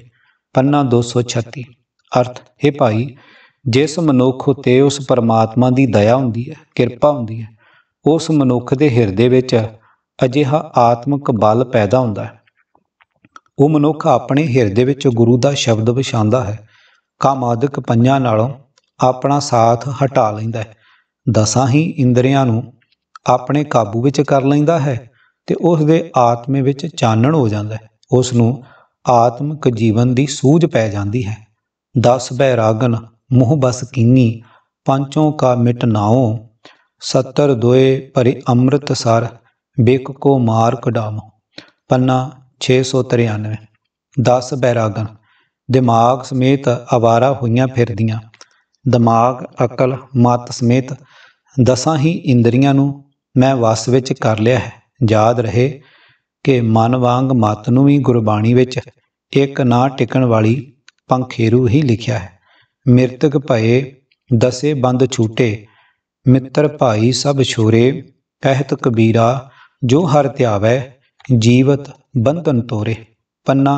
ਪੰਨਾ 236 ਅਰਥ ਹੈ ਭਾਈ ਜਿਸ ਮਨੁੱਖ ਤੇ ਉਸ ਪਰਮਾਤਮਾ ਦੀ ਦਇਆ ਹੁੰਦੀ ਹੈ ਕਿਰਪਾ ਹੁੰਦੀ ਹੈ ਉਸ ਮਨੁੱਖ ਦੇ ਹਿਰਦੇ ਵਿੱਚ ਅਜਿਹਾ ਆਤਮਿਕ ਬਲ ਪੈਦਾ ਹੁੰਦਾ ਹੈ ਉਹ ਮਨੁੱਖ ਆਪਣੇ ਹਿਰਦੇ ਵਿੱਚ ਗੁਰੂ ਦਾ ਸ਼ਬਦ ਵਿਛਾਉਂਦਾ ਹੈ ਕਾਮਾਦਿਕ ਪੰਜਾਂ ਨਾਲੋਂ ਆਪਣਾ ਸਾਥ ਹਟਾ ਲੈਂਦਾ ਹੈ ਦਸਾਂ ਹੀ ਇੰਦਰੀਆਂ ਨੂੰ ਆਪਣੇ ਕਾਬੂ ਵਿੱਚ ਕਰ ਲੈਂਦਾ ਹੈ ਤੇ ਉਸ ਦੇ ਆਤਮੇ ਵਿੱਚ ਚਾਨਣ ਹੋ ਜਾਂਦਾ ਹੈ ਉਸ ਨੂੰ ਆਤਮਿਕ ਜੀਵਨ ਦੀ ਸੂਝ ਪੈ ਜਾਂਦੀ ਹੈ ਦਸ ਬੈਰਾਗਨ ਮੋਹ ਬਸ ਕੀਨੀ ਪੰਚੋਂ ਕਾ ਮਿਟ ਸੱਤਰ ਦੋਏ ਭਰੇ ਅੰਮ੍ਰਿਤ ਸਰ ਬਿਕ ਕੋ ਮਾਰ ਕਡਾਮ ਪੰਨਾ 693 10 ਬੈਰਾਗਨ ਦਿਮਾਗ ਸਮੇਤ ਆਵਾਰਾ ਹੋਈਆਂ ਫਿਰਦੀਆਂ ਦਿਮਾਗ ਅਕਲ ਮਤ ਸਮੇਤ ਦਸਾਂ ਹੀ ਇੰਦਰੀਆਂ ਨੂੰ ਮੈਂ ਵਸ ਵਿੱਚ ਕਰ ਲਿਆ ਹੈ ਯਾਦ ਰਹੇ ਕਿ ਮਨ ਵਾਂਗ ਮਤ ਨੂੰ ਵੀ ਗੁਰਬਾਣੀ ਵਿੱਚ ਇੱਕ ਨਾ ਟਿਕਣ ਵਾਲੀ ਪੰਖੇਰੂ ਹੀ ਲਿਖਿਆ ਹੈ ਮਿਰਤਕ ਭਏ ਦਸੇ ਬੰਦ ਛੂਟੇ ਮਿੱਤਰ ਭਾਈ ਸਭ ਛੋਰੇ ਕਹਿਤ ਕਬੀਰਾ ਜੋ ਹਰ ਧਿਆਵੈ ਜੀਵਤ ਬੰਧਨ ਤੋਰੇ ਪੰਨਾ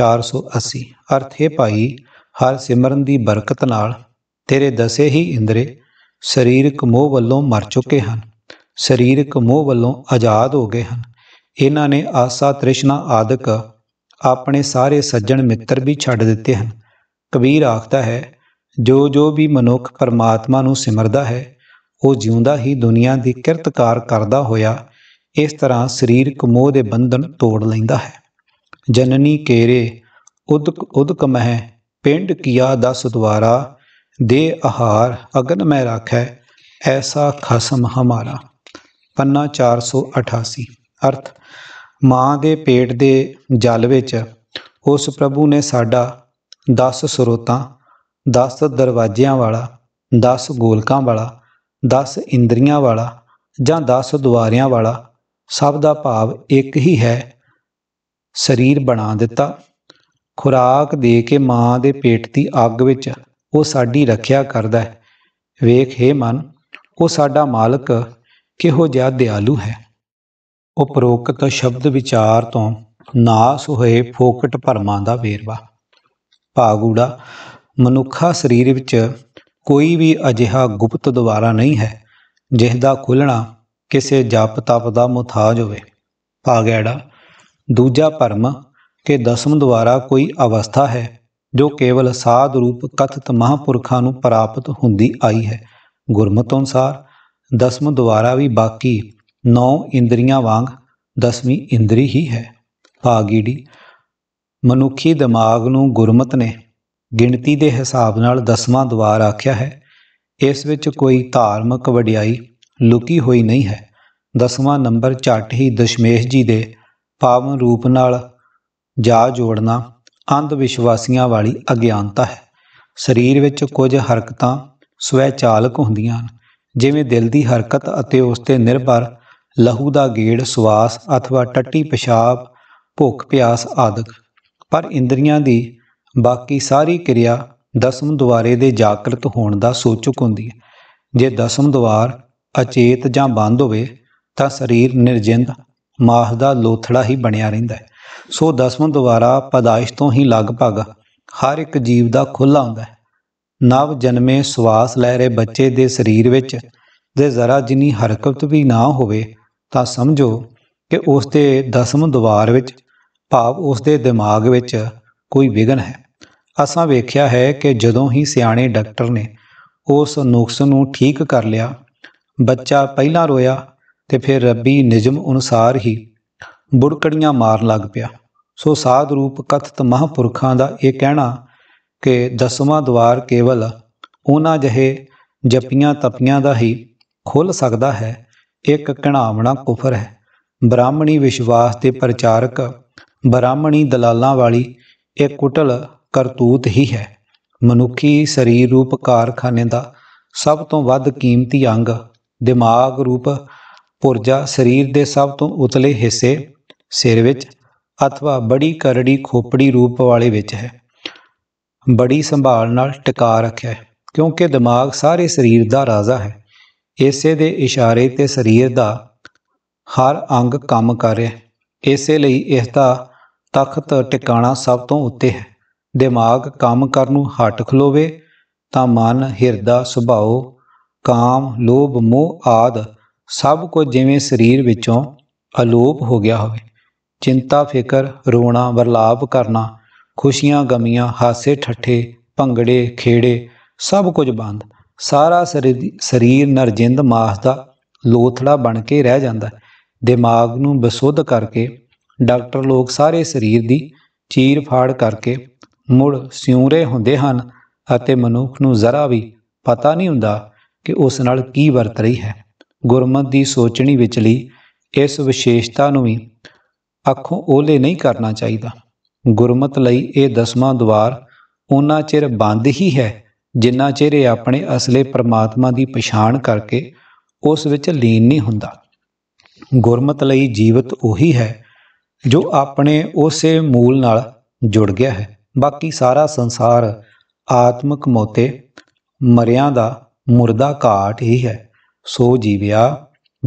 480 ਅਰਥ ਹੈ ਭਾਈ ਹਰ ਸਿਮਰਨ ਦੀ ਬਰਕਤ ਨਾਲ ਤੇਰੇ ਦਸੇ ਹੀ ਇੰਦਰੇ ਸਰੀਰਕ ਮੋਹ ਵੱਲੋਂ ਮਰ ਚੁੱਕੇ ਹਨ ਸਰੀਰਕ ਮੋਹ ਵੱਲੋਂ ਆਜ਼ਾਦ ਹੋ ਗਏ ਹਨ ਇਹਨਾਂ ਨੇ ਆਸਾ ਤ੍ਰਿਸ਼ਨਾ ਆਦਿਕ ਆਪਣੇ ਸਾਰੇ ਸੱਜਣ ਮਿੱਤਰ ਵੀ ਛੱਡ ਦਿੱਤੇ ਹਨ ਕਬੀਰ ਆਖਦਾ ਹੈ ਜੋ ਜੋ ਵੀ ਮਨੁੱਖ ਪਰਮਾਤਮਾ ਨੂੰ ਸਿਮਰਦਾ ਹੈ ਉਹ ਜਿਉਂਦਾ ਹੀ ਦੁਨੀਆ ਦੀ ਕਿਰਤਕਾਰ ਕਰਦਾ ਹੋਇਆ ਇਸ ਤਰ੍ਹਾਂ ਸਰੀਰਕ ਮੋਹ ਦੇ ਬੰਧਨ ਤੋੜ ਲੈਂਦਾ ਹੈ ਜਨਨੀ ਕੇਰੇ ਉਦਕ ਉਦਕ ਮਹਿ ਪਿੰਡ ਕੀਆ ਦਸ ਦੁਆਰਾ ਦੇ ਆਹਾਰ ਅਗਨ ਮੈਂ ਰੱਖੈ ਐਸਾ ਖਸਮ ਹਮਾਰਾ ਪੰਨਾ 488 ਅਰਥ ਮਾਂ ਦੇ ਪੇਟ ਦੇ ਜਲ ਵਿੱਚ ਉਸ ਪ੍ਰਭੂ ਨੇ ਸਾਡਾ 10 ਸਰੋਤਾਂ 10 ਦਰਵਾਜ਼ਿਆਂ ਵਾਲਾ 10 ਗੋਲਕਾਂ ਵਾਲਾ 10 ਇੰਦਰੀਆਂ ਵਾਲਾ ਜਾਂ 10 ਦੁਆਰਿਆਂ ਵਾਲਾ ਸਭ ਦਾ ਭਾਵ ਇੱਕ ਹੀ ਹੈ ਸਰੀਰ ਬਣਾ ਦਿੱਤਾ ਖੁਰਾਕ ਦੇ ਕੇ ਮਾਂ ਦੇ ਪੇਟ ਦੀ ਅੱਗ ਵਿੱਚ ਉਹ ਸਾਡੀ ਰੱਖਿਆ ਕਰਦਾ ਹੈ ਵੇਖ ਹੈ ਮਨ ਉਹ ਸਾਡਾ ਮਾਲਕ ਕਿਹੋ ਜਿਹਾ ਦਿਆਲੂ ਹੈ ਉਪਰੋਕਤ ਸ਼ਬਦ ਵਿਚਾਰ ਤੋਂ ਨਾਸ ਹੋਏ ਫੋਕਟ ਭਰਮਾਂ ਦਾ ਵੇਰਵਾ ਭਾਗੂੜਾ ਮਨੁੱਖਾ ਸਰੀਰ ਵਿੱਚ ਕੋਈ ਵੀ ਅਜਿਹਾ ਗੁਪਤ ਦੁਆਰਾ ਨਹੀਂ ਹੈ ਜਿਸ ਦਾ ਖੁੱਲਣਾ ਕਿਸੇ ਜਪ ਤਪ ਦਾ ਮੁਤਾਜ ਹੋਵੇ ਭਾਗ ਐੜਾ ਦੂਜਾ ਭਰਮ ਕਿ ਦਸਮ ਦੁਆਰਾ ਕੋਈ ਅਵਸਥਾ ਹੈ ਜੋ ਕੇਵਲ ਸਾਧ ਰੂਪ ਕਥਤ ਮਹਾਪੁਰਖਾਂ ਨੂੰ ਪ੍ਰਾਪਤ ਹੁੰਦੀ ਆਈ ਹੈ ਗੁਰਮਤਿ ਅਨੁਸਾਰ ਦਸਮ ਦੁਆਰਾ ਵੀ ਬਾਕੀ ਨੌ ਇੰਦਰੀਆਂ ਵਾਂਗ ਦਸਵੀਂ ਇੰਦਰੀ ਹੀ ਹੈ ਭਾਗੀੜੀ ਮਨੁੱਖੀ ਦਿਮਾਗ ਨੂੰ ਗੁਰਮਤ ਨੇ ਗਿਣਤੀ ਦੇ ਹਿਸਾਬ ਨਾਲ ਦਸਵਾਂ ਦਵਾਰ ਆਖਿਆ ਹੈ ਇਸ ਵਿੱਚ ਕੋਈ ਧਾਰਮਿਕ ਵਡਿਆਈ ਲੁਕੀ ਹੋਈ ਨਹੀਂ ਹੈ ਦਸਵਾਂ ਨੰਬਰ ਝਟ ਹੀ ਦਸ਼ਮੇਸ਼ ਜੀ ਦੇ ਪਾਵਨ ਰੂਪ ਨਾਲ ਜਾ ਜੋੜਨਾ ਅੰਧ ਵਿਸ਼ਵਾਸੀਆਂ ਵਾਲੀ ਅਗਿਆਨਤਾ ਹੈ ਸਰੀਰ ਵਿੱਚ ਕੁਝ ਹਰਕਤਾਂ ਸਵੈਚਾਲਕ ਹੁੰਦੀਆਂ ਹਨ ਜਿਵੇਂ ਦਿਲ ਦੀ ਹਰਕਤ ਅਤੇ ਉਸ ਤੇ ਨਿਰਭਰ ਲਹੂ ਦਾ ਗੇੜ ਸਵਾਸ ਅਥਵਾ ਟੱਟੀ ਪਿਸ਼ਾਬ ਭੁੱਖ ਪਿਆਸ ਆਦਿਕ ਪਰ ਇੰਦਰੀਆਂ ਦੀ ਬਾਕੀ ਸਾਰੀ ਕਿਰਿਆ ਦਸਮ ਦੁਆਰੇ ਦੇ ਜਾਗਰਤ ਹੋਣ ਦਾ ਸੂਚਕ ਹੁੰਦੀ ਹੈ ਜੇ ਦਸਮ ਦੁਆਰ ਅਚੇਤ ਜਾਂ ਬੰਦ ਹੋਵੇ ਤਾਂ ਸਰੀਰ ਨਿਰਜਿੰਦ ਮਾਸ ਦਾ ਲੋਥੜਾ ਹੀ ਬਣਿਆ ਰਹਿੰਦਾ ਹੈ ਸੋ ਦਸਵੰਂ ਦੁਆਰਾ ਪਦਾਇਸ਼ ਤੋਂ ਹੀ ਲਗਭਗ ਹਰ ਇੱਕ ਜੀਵ ਦਾ ਖੁੱਲਾ ਹੁੰਦਾ ਹੈ ਨਵ ਜਨਮੇ ਸਵਾਸ ਲੈ ਰਹੇ ਬੱਚੇ ਦੇ ਸਰੀਰ ਵਿੱਚ ਦੇ ਜ਼ਰਾ ਜਿੰਨੀ ਹਰਕਤ ਵੀ ਨਾ ਹੋਵੇ ਤਾਂ ਸਮਝੋ ਕਿ ਉਸ ਦੇ ਦਸਮ ਦੁਆਰ ਵਿੱਚ ਭਾਵ ਉਸ ਦੇ ਦਿਮਾਗ ਵਿੱਚ ਕੋਈ ਵਿਗਨ ਹੈ ਅਸਾਂ ਵੇਖਿਆ ਹੈ ਕਿ ਜਦੋਂ ਹੀ ਸਿਆਣੇ ਡਾਕਟਰ ਨੇ ਉਸ ਨੁਕਸ ਨੂੰ ਠੀਕ ਕਰ ਲਿਆ ਬੱਚਾ ਪਹਿਲਾਂ ਰੋਇਆ ਤੇ ਫਿਰ ਰੱਬੀ ਨਿਜਮ ਅਨੁਸਾਰ ਹੀ ਬੁੜਕੜੀਆਂ ਮਾਰਨ ਲੱਗ ਪਿਆ ਸੋ ਸਾਧ ਰੂਪ ਕਥਤ ਮਹਾਪੁਰਖਾਂ ਦਾ ਇਹ ਕਹਿਣਾ ਕਿ ਦਸਵਾਂ ਦਵਾਰ ਕੇਵਲ ਉਹਨਾਂ ਜਹੇ ਜਪੀਆਂ ਤਪੀਆਂ ਦਾ ਹੀ ਖੁੱਲ ਸਕਦਾ ਹੈ ਇੱਕ ਕਣਾਵਣਾ ਕੁਫਰ ਹੈ ਬ੍ਰਾਹਮਣੀ ਵਿਸ਼ਵਾਸ ਤੇ ਪ੍ਰਚਾਰਕ ਬ੍ਰਾਹਮਣੀ ਦਲਾਲਾਂ ਵਾਲੀ ਇਹ ਕੁਟਲ ਕਰਤੂਤ ਹੀ ਹੈ ਮਨੁੱਖੀ ਸਰੀਰ ਰੂਪ ਕਾਰਖਾਨੇ ਦਾ ਸਭ ਤੋਂ ਵੱਧ ਕੀਮਤੀ ਅੰਗ ਦਿਮਾਗ ਰੂਪ ਪੁਰਜਾ ਸਰੀਰ ਦੇ ਸਭ ਤੋਂ ਉਤਲੇ ਹਿੱਸੇ ਸਿਰ ਵਿੱਚ ਅਥਵਾ ਬੜੀ ਕਰੜੀ ਖੋਪੜੀ ਰੂਪ ਵਾਲੇ ਵਿੱਚ ਹੈ ਬੜੀ ਸੰਭਾਲ ਨਾਲ ਟਿਕਾ ਰੱਖਿਆ ਹੈ ਕਿਉਂਕਿ ਦਿਮਾਗ ਸਾਰੇ ਸਰੀਰ ਦਾ ਰਾਜ਼ਾ ਹੈ ਇਸੇ ਦੇ ਇਸ਼ਾਰੇ ਤੇ ਸਰੀਰ ਦਾ ਹਰ ਅੰਗ ਕੰਮ ਕਰ ਰਿਹਾ ਹੈ ਇਸੇ ਲਈ ਇਸ ਦਾ ਤਖਤ ਟਿਕਾਣਾ ਸਭ ਤੋਂ ਉੱਤੇ ਹੈ ਦਿਮਾਗ ਕੰਮ ਕਰਨ ਨੂੰ ਹਟ ਖਲੋਵੇ ਤਾਂ ਮਨ ਹਿਰਦਾ ਸੁਭਾਓ ਕਾਮ ਲੋਭ ਮੋਹ ਆਦ ਸਭ ਕੁਝ ਜਿਵੇਂ ਸਰੀਰ ਵਿੱਚੋਂ ਅਲੋਪ ਹੋ ਗਿਆ ਹੋਵੇ ਚਿੰਤਾ ਫਿਕਰ ਰੋਣਾ ਵਰਲਾਪ ਕਰਨਾ ਖੁਸ਼ੀਆਂ ਗਮੀਆਂ ਹਾਸੇ ਠੱਠੇ ਭੰਗੜੇ ਖੇੜੇ ਸਭ ਕੁਝ ਬੰਦ ਸਾਰਾ ਸਰੀਰ ਨਰਜਿੰਦ ਮਾਸ ਦਾ ਲੋਥੜਾ ਬਣ ਕੇ ਰਹਿ ਜਾਂਦਾ ਦਿਮਾਗ ਨੂੰ ਬਸੁੱਧ ਕਰਕੇ ਡਾਕਟਰ ਲੋਕ ਸਾਰੇ ਸਰੀਰ ਦੀ ਚੀਰ ਫਾੜ ਕਰਕੇ ਮੁੜ ਸਿਉਰੇ ਹੁੰਦੇ ਹਨ ਅਤੇ ਮਨੁੱਖ ਨੂੰ ਜ਼ਰਾ ਵੀ ਪਤਾ ਨਹੀਂ ਹੁੰਦਾ ਕਿ ਉਸ ਨਾਲ ਕੀ ਵਰਤ ਰਹੀ ਹੈ ਗੁਰਮਤ ਦੀ ਸੋਚਣੀ ਵਿਚਲੀ ਇਸ ਵਿਸ਼ੇਸ਼ਤਾ ਨੂੰ ਵੀ ਅੱਖੋਂ ਓਲੇ ਨਹੀਂ ਕਰਨਾ ਚਾਹੀਦਾ ਗੁਰਮਤ ਲਈ ਇਹ ਦਸਵਾਂ ਦਵਾਰ ਉਹਨਾਂ ਚਿਰ ਬੰਦ ਹੀ ਹੈ ਜਿੰਨਾ ਚਿਰ ਇਹ ਆਪਣੇ ਅਸਲੇ ਪ੍ਰਮਾਤਮਾ ਦੀ ਪਛਾਣ ਕਰਕੇ ਉਸ ਵਿੱਚ ਲੀਨ ਨਹੀਂ ਹੁੰਦਾ ਗੁਰਮਤ ਲਈ ਜੀਵਤ ਉਹੀ ਹੈ ਜੋ ਆਪਣੇ ਉਸੇ ਮੂਲ ਨਾਲ ਜੁੜ ਗਿਆ ਹੈ ਬਾਕੀ ਸਾਰਾ ਸੰਸਾਰ ਆਤਮਿਕ ਮੋਤੇ ਮਰਿਆਂ ਦਾ ਮੁਰਦਾ ਘਾਟ ਹੀ ਹੈ ਸੋ ਜੀਵਿਆ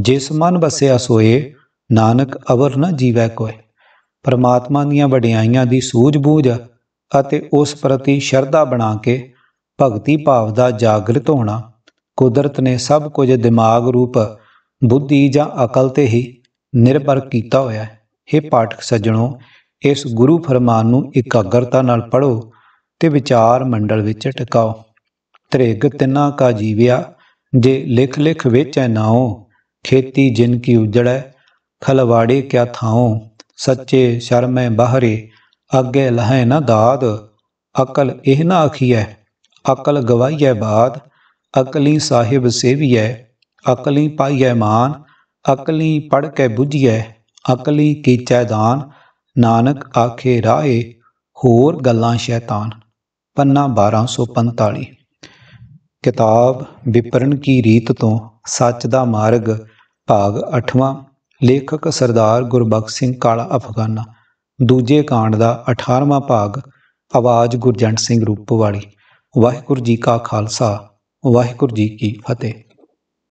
ਜਿਸ ਮਨ ਵਸਿਆ ਸੋਏ ਨਾਨਕ ਅਵਰ ਨ ਜੀਵੈ ਕੋਇ ਪਰਮਾਤਮਾ ਦੀਆਂ ਵਡਿਆਈਆਂ ਦੀ ਸੂਝ-ਬੂਝ ਅਤੇ ਉਸ ਪ੍ਰਤੀ ਸ਼ਰਧਾ ਬਣਾ ਕੇ ਭਗਤੀ ਭਾਵ ਦਾ ਜਾਗਰਤ ਹੋਣਾ ਕੁਦਰਤ ਨੇ ਸਭ ਕੁਝ ਦਿਮਾਗ ਰੂਪ ਬੁੱਧੀ ਜਾਂ ਅਕਲ ਤੇ ਹੀ ਨਿਰਭਰ ਕੀਤਾ ਹੋਇਆ ਹੈ हे ਪਾਠਕ ਸੱਜਣੋ ਇਸ ਗੁਰੂ ਫਰਮਾਨ ਨੂੰ ਇਕਾਗਰਤਾ ਨਾਲ ਪੜੋ ਤੇ ਵਿਚਾਰ ਮੰਡਲ ਵਿੱਚ ਟਿਕਾਓ ਤ੍ਰਿਗ ਤਿਨਾ ਕਾ ਜੀਵਿਆ ਜੇ ਲਿਖ ਲਿਖ ਵੇਚੈ ਨਾਉ ਖੇਤੀ ਜਿਨ ਕੀ ਉਜੜੈ ਖਲਵਾੜੇ ਕਿਆ ਥਾਉ ਸੱਚੇ ਸ਼ਰਮੈ ਬਾਹਰੇ ਅੱਗੇ ਲਹੈ ਨਾ ਦਾਦ ਅਕਲ ਇਹ ਨਾ ਆਖੀਐ ਅਕਲ ਗਵਾਈਐ ਬਾਦ ਅਕਲੀ ਸਾਹਿਬ ਸੇਵੀਐ ਅਕਲੀ ਪਾਈਐ ਮਾਨ ਅਕਲੀ ਪੜ ਕੇ ਬੁਝੀਐ ਅਕਲੀ ਕੀਚੈ ਦਾਨ ਨਾਨਕ ਆਖੇ ਰਾਏ ਹੋਰ ਗੱਲਾਂ ਸ਼ੈਤਾਨ ਪੰਨਾ 1245 ਕਿਤਾਬ ਵਿਪਰਨ ਕੀ ਰੀਤ ਤੋਂ ਸੱਚ ਦਾ ਮਾਰਗ ਭਾਗ 8ਵਾਂ ਲੇਖਕ ਸਰਦਾਰ ਗੁਰਬਖਸ਼ ਸਿੰਘ ਕਾਲਾ ਅਫਗਾਨਾ ਦੂਜੇ ਕਾਂਡ ਦਾ 18ਵਾਂ ਭਾਗ ਆਵਾਜ਼ ਗੁਰਜੰਟ ਸਿੰਘ ਵਾਲੀ ਵਾਹਿਗੁਰੂ ਜੀ ਕਾ ਖਾਲਸਾ ਵਾਹਿਗੁਰੂ ਜੀ ਕੀ ਫਤਿਹ